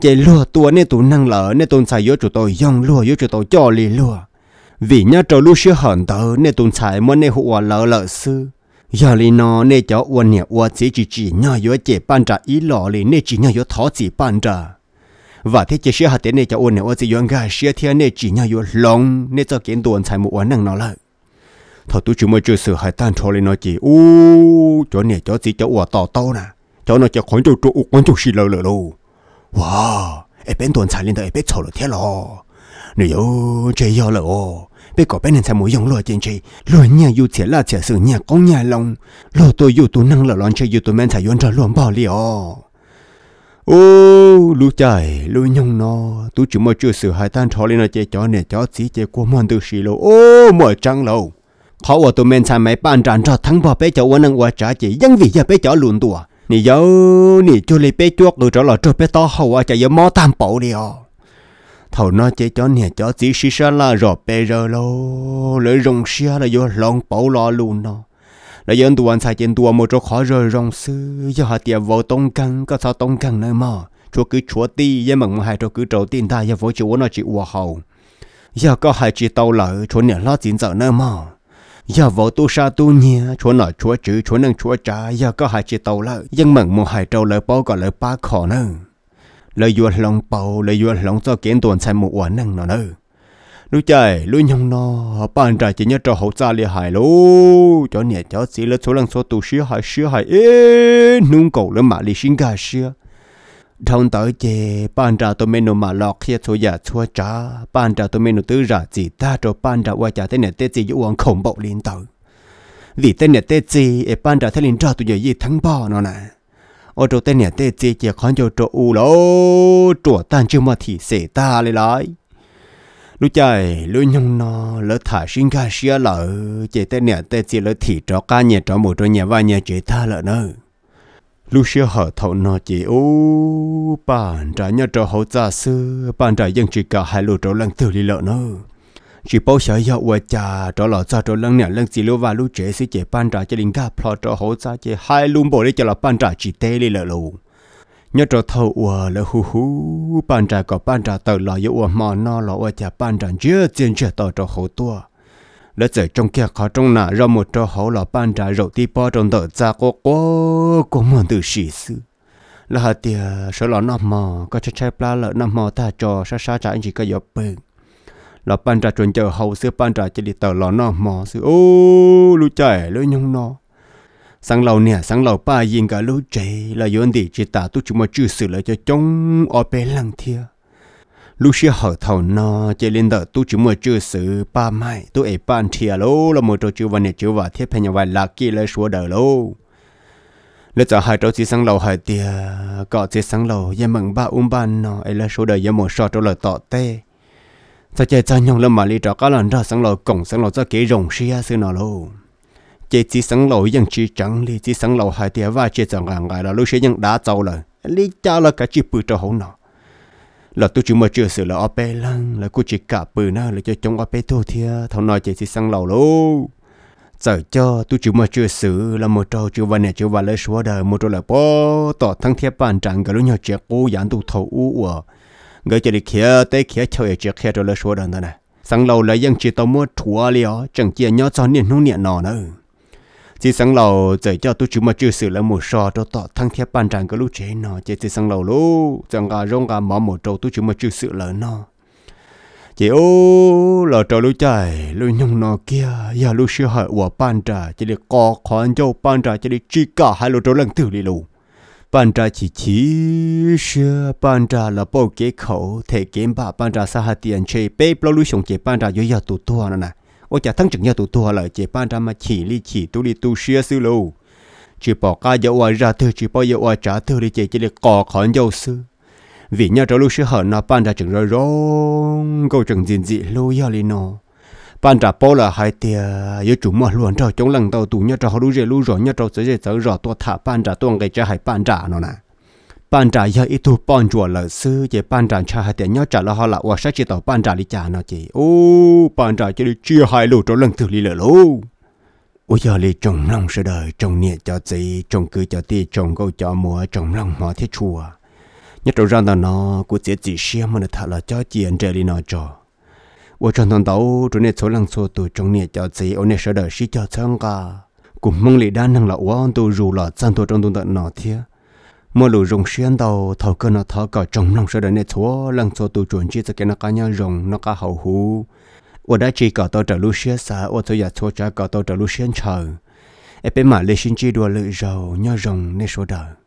chỉ lúa tua nè tụ năng lỡ nè tồn tại giữa chỗ tôi dòng lúa giữa chỗ tôi cho lì lúa vì nhau cho lúa xưa hận tớ nên tồn tại mỗi nên uổng lỡ lỡ sư giờ lên nó nên cháu uổng nè uổng chỉ chỉ chỉ nhau giữa chỉ ban trà ý lọ lên nên chỉ nhau giữa thó chỉ ban trà và thế chỉ sẽ hạt tiền này cho ôn nữa chỉ dùng cái sẽ thiên này chỉ nhau dùng lòng nên cho kiến tuần xài một ấn năng nó lại thọ tu chúng mới chưa sửa hai tan cho lên nó chỉ u cho này cho gì cho ủa to to nè cho nó cho khoan chỗ chỗ khoan chỗ xì lờ lờ luôn wow em bên tuần xài lên đây bên chỗ là thế lo nếu yêu chơi yêu là ô bây có bên xài mũi dùng loại chuyện chơi lo nhà yêu thiệt là thiệt sử nhà con nhà lòng lo tôi yêu tu năng là lo chơi yêu tu men xài yêu cho luôn bỏ liền ô lũ chạy lũ nhung nó tôi chỉ mới chưa sửa hai tan cho lên nó chơi chó nè chó chỉ chơi qua mòn từ xì lô ô mở trăng lâu khó ở tụi men xài máy bàn tràn cho thắng vào bé cháu năng qua trả chỉ dân vì giờ bé cháu lùn tua nè dâu nè cho lấy bé chuột rồi trở lại cho bé to hậu à chạy giờ mò tam bảo đi à thầu nó chơi chó nè chó chỉ xì xa là rồi bé rồi lô lấy rồng xia là vô lòng bảo lo lùn nó nó dân tuần sai trên tuần một chỗ khó rời rong sư do họ tiệm vào tông căng có sao tông căng nơi mà chỗ cứ chúa ti dân mừng hai chỗ cứ trầu tin ta do vợ chúa nó chịu hòa hậu giờ có hai chị tàu lỡ chỗ nhà lo chín giờ nơi mà giờ vợ tu sa tu nhia chỗ nọ chúa chữ chỗ nâng chúa trả giờ có hai chị tàu lỡ dân mừng một hai trầu lỡ bao gọi lỡ ba khó nơi lời lòng bầu lời vua lòng cho kiến tuần sai một uẩn nâng nó nu chạy lu nhong nó bàn trả chỉ nhớ cho hậu gia li hại lu cho nè cho xí là số lần số tu sĩ hại sĩ hại ê nung cầu là mà li sinh gà sĩ thông tới chè bàn trả tôi menu mà lọt khi số giả số trả bàn trả tôi menu tứ giả chỉ ta cho bàn trả qua trả thế này tết gì uống khổng bộ liên tử vì tên này tết gì e bàn trả thế liên cho tôi giờ gì thắng bò nó nè ô chỗ tên này tết gì chỉ còn cho chỗ u lô chỗ tan chưa mà thì sẽ ta lại lại lúc chơi lúc nhung nó lỡ thả sinh ca xia lỡ chỉ tên nè tên chỉ lỡ thị trọ ca nhẹ trọ một trọ nhẹ và nhẹ chỉ tha lỡ nơ lúc xia hở thầu nó chỉ ô bàn trả nhớ trọ hậu gia sư bàn trả dân chỉ cả hai lỗ trọ lăng từ đi lỡ nơ chỉ bao sợ yêu qua cha trọ lọ cha trọ lăng nè lăng chỉ lỡ và lúc chế sư chỉ bàn trả chỉ linh ca plot trọ hậu gia chỉ hai lũ bộ đấy cho là bàn trả chỉ tê đi lỡ luôn nhớ trò thâu ua là hú hú ban trà có ban trà tờ lò yêu ua mò no lò ua chả ban trà chưa tiền chưa tờ trò hồ tua lỡ trời trong kia khó trong nà ra một trò hồ lò ban trà rậu ti po trong tờ cha có có có muốn từ sĩ sư là hạt tiề sợ lò nằm mò có chơi chơi pla lỡ nằm mò ta trò sa sa chả anh chỉ có dọc bừng lò ban trà chuẩn chờ hậu xưa ban trà chỉ đi tờ lò nằm mò sư ô lũ trẻ lũ nhung nó no sáng lầu nè sáng lầu ba yên cả lối chạy là yon đi chỉ ta tu chúng mà chư sự lại cho chống ở bên lăng thia lúc xưa hở thầu nó chạy lên đợt tu chúng mà chư sự ba mai tu ấy ban thia lô là một trò chơi văn này chơi và thiết phải nhà vài lạc kia là số đời lô lúc giờ hai trò chơi sáng lầu hai tia có chơi sáng lầu yên mừng ba um ban nó ấy là số đời yên một sọ trò là tọt tê sao chạy sao nhong là mà lý trò cá lần ra sáng lầu cổng sáng lầu cho kỹ rồng xia sư nó lô chế chỉ sáng lâu yên chỉ chẳng li chỉ sáng lâu hai tia và chế chẳng ngàn ngài là lúc sẽ yên đã trâu là li cha là cái chỉ bự cho hậu nọ là tôi chỉ mà chưa xử là ở bên lăng là cô chỉ cả bự nào là cho chống ở bên thô thia thầu nói chế chỉ sáng lâu luôn giờ cho tôi chỉ mà chưa xử là một trâu chưa vào này chưa vào lấy số đời một trâu là bỏ tỏ thăng thiết bàn chẳng cái lúc nhỏ trẻ cố dán tụ thầu u ở người chỉ đi khía tới kia chơi chơi khía rồi lấy số đời này sáng lâu là yên chỉ tao mua thua liền chẳng chia nhau cho niệm nung niệm nọ nữa chỉ sáng lâu dạy cho tôi chúng mà chưa xử là một sò cho tọ thăng thiết bàn tràng cái lúc chế nó chỉ chỉ sáng lâu lú chẳng cả rong cả mỏ một trâu tôi chúng mà chưa xử là nó chỉ ô lò trâu lú chạy lú nhung nó kia giờ lú sư hại của bàn trà chỉ để co khoan cho bàn trà chỉ để chỉ cả hai lú trâu lần thử đi lú bàn trà chỉ chỉ sư bàn trà là bao kế khẩu thể kiếm bà bàn trà sa hạt tiền chế bê lú lú sống chế bàn trà dưới giờ tụt tua nó này ô chả thăng chừng nhau tụ thua lại chế ban ra mà chỉ li chỉ tu li xia sư lô chỉ bỏ ca dấu ở ra thư chỉ bỏ dấu ở trả thư đi chế chỉ để cò khón dấu sư vì nhau trâu lúc sư hở nó ban ra chừng rồi rong câu chừng diện dị lô ya li nó ban ra bỏ là hai tia yếu chủ mà luôn trâu chống lằng tàu tụ nhau trâu họ lúc rồi lúc rồi nhau trâu sẽ sợ rõ tua thả ban ra tua cái cha hai ban ra nó nè bạn trả giờ ít thu ban chùa là sư chỉ bạn trả cha hai tiền nhau trả là họ là hoa sách chỉ tàu bạn trả đi trả nó chỉ ô bạn trả chỉ đi chia hai lô cho lần thứ đi lỡ lô ôi giờ đi trồng lòng sự đời trồng niệm cho gì trồng cứ cho ti trồng câu cho mùa trồng lòng mỏ thế chùa nhất đầu ra là nó cũng chỉ chỉ xem mà thật là cho tiền trở đi nó cho ôi trong thằng tàu chỗ này số lần số tuổi trồng niệm cho gì ôi này sự đời sĩ cho sang cả cũng mong lì đan thằng là ôi ông tôi dù là sang tôi trong tôi tận nó thiệt mua lũ rồng xuyên đầu thầu cơ nó thở cỏ trồng lòng sợ đời này chúa lần cho tụ chuẩn chi cho cái nó cá nhau rồng nó cá hậu hú ở đã chỉ cỏ tao trở lũ xuyên xa ở tôi giờ chúa trả cỏ tao trở lũ xuyên chờ em bên mà lấy xin chỉ đùa lự rầu nhau rồng nên số đời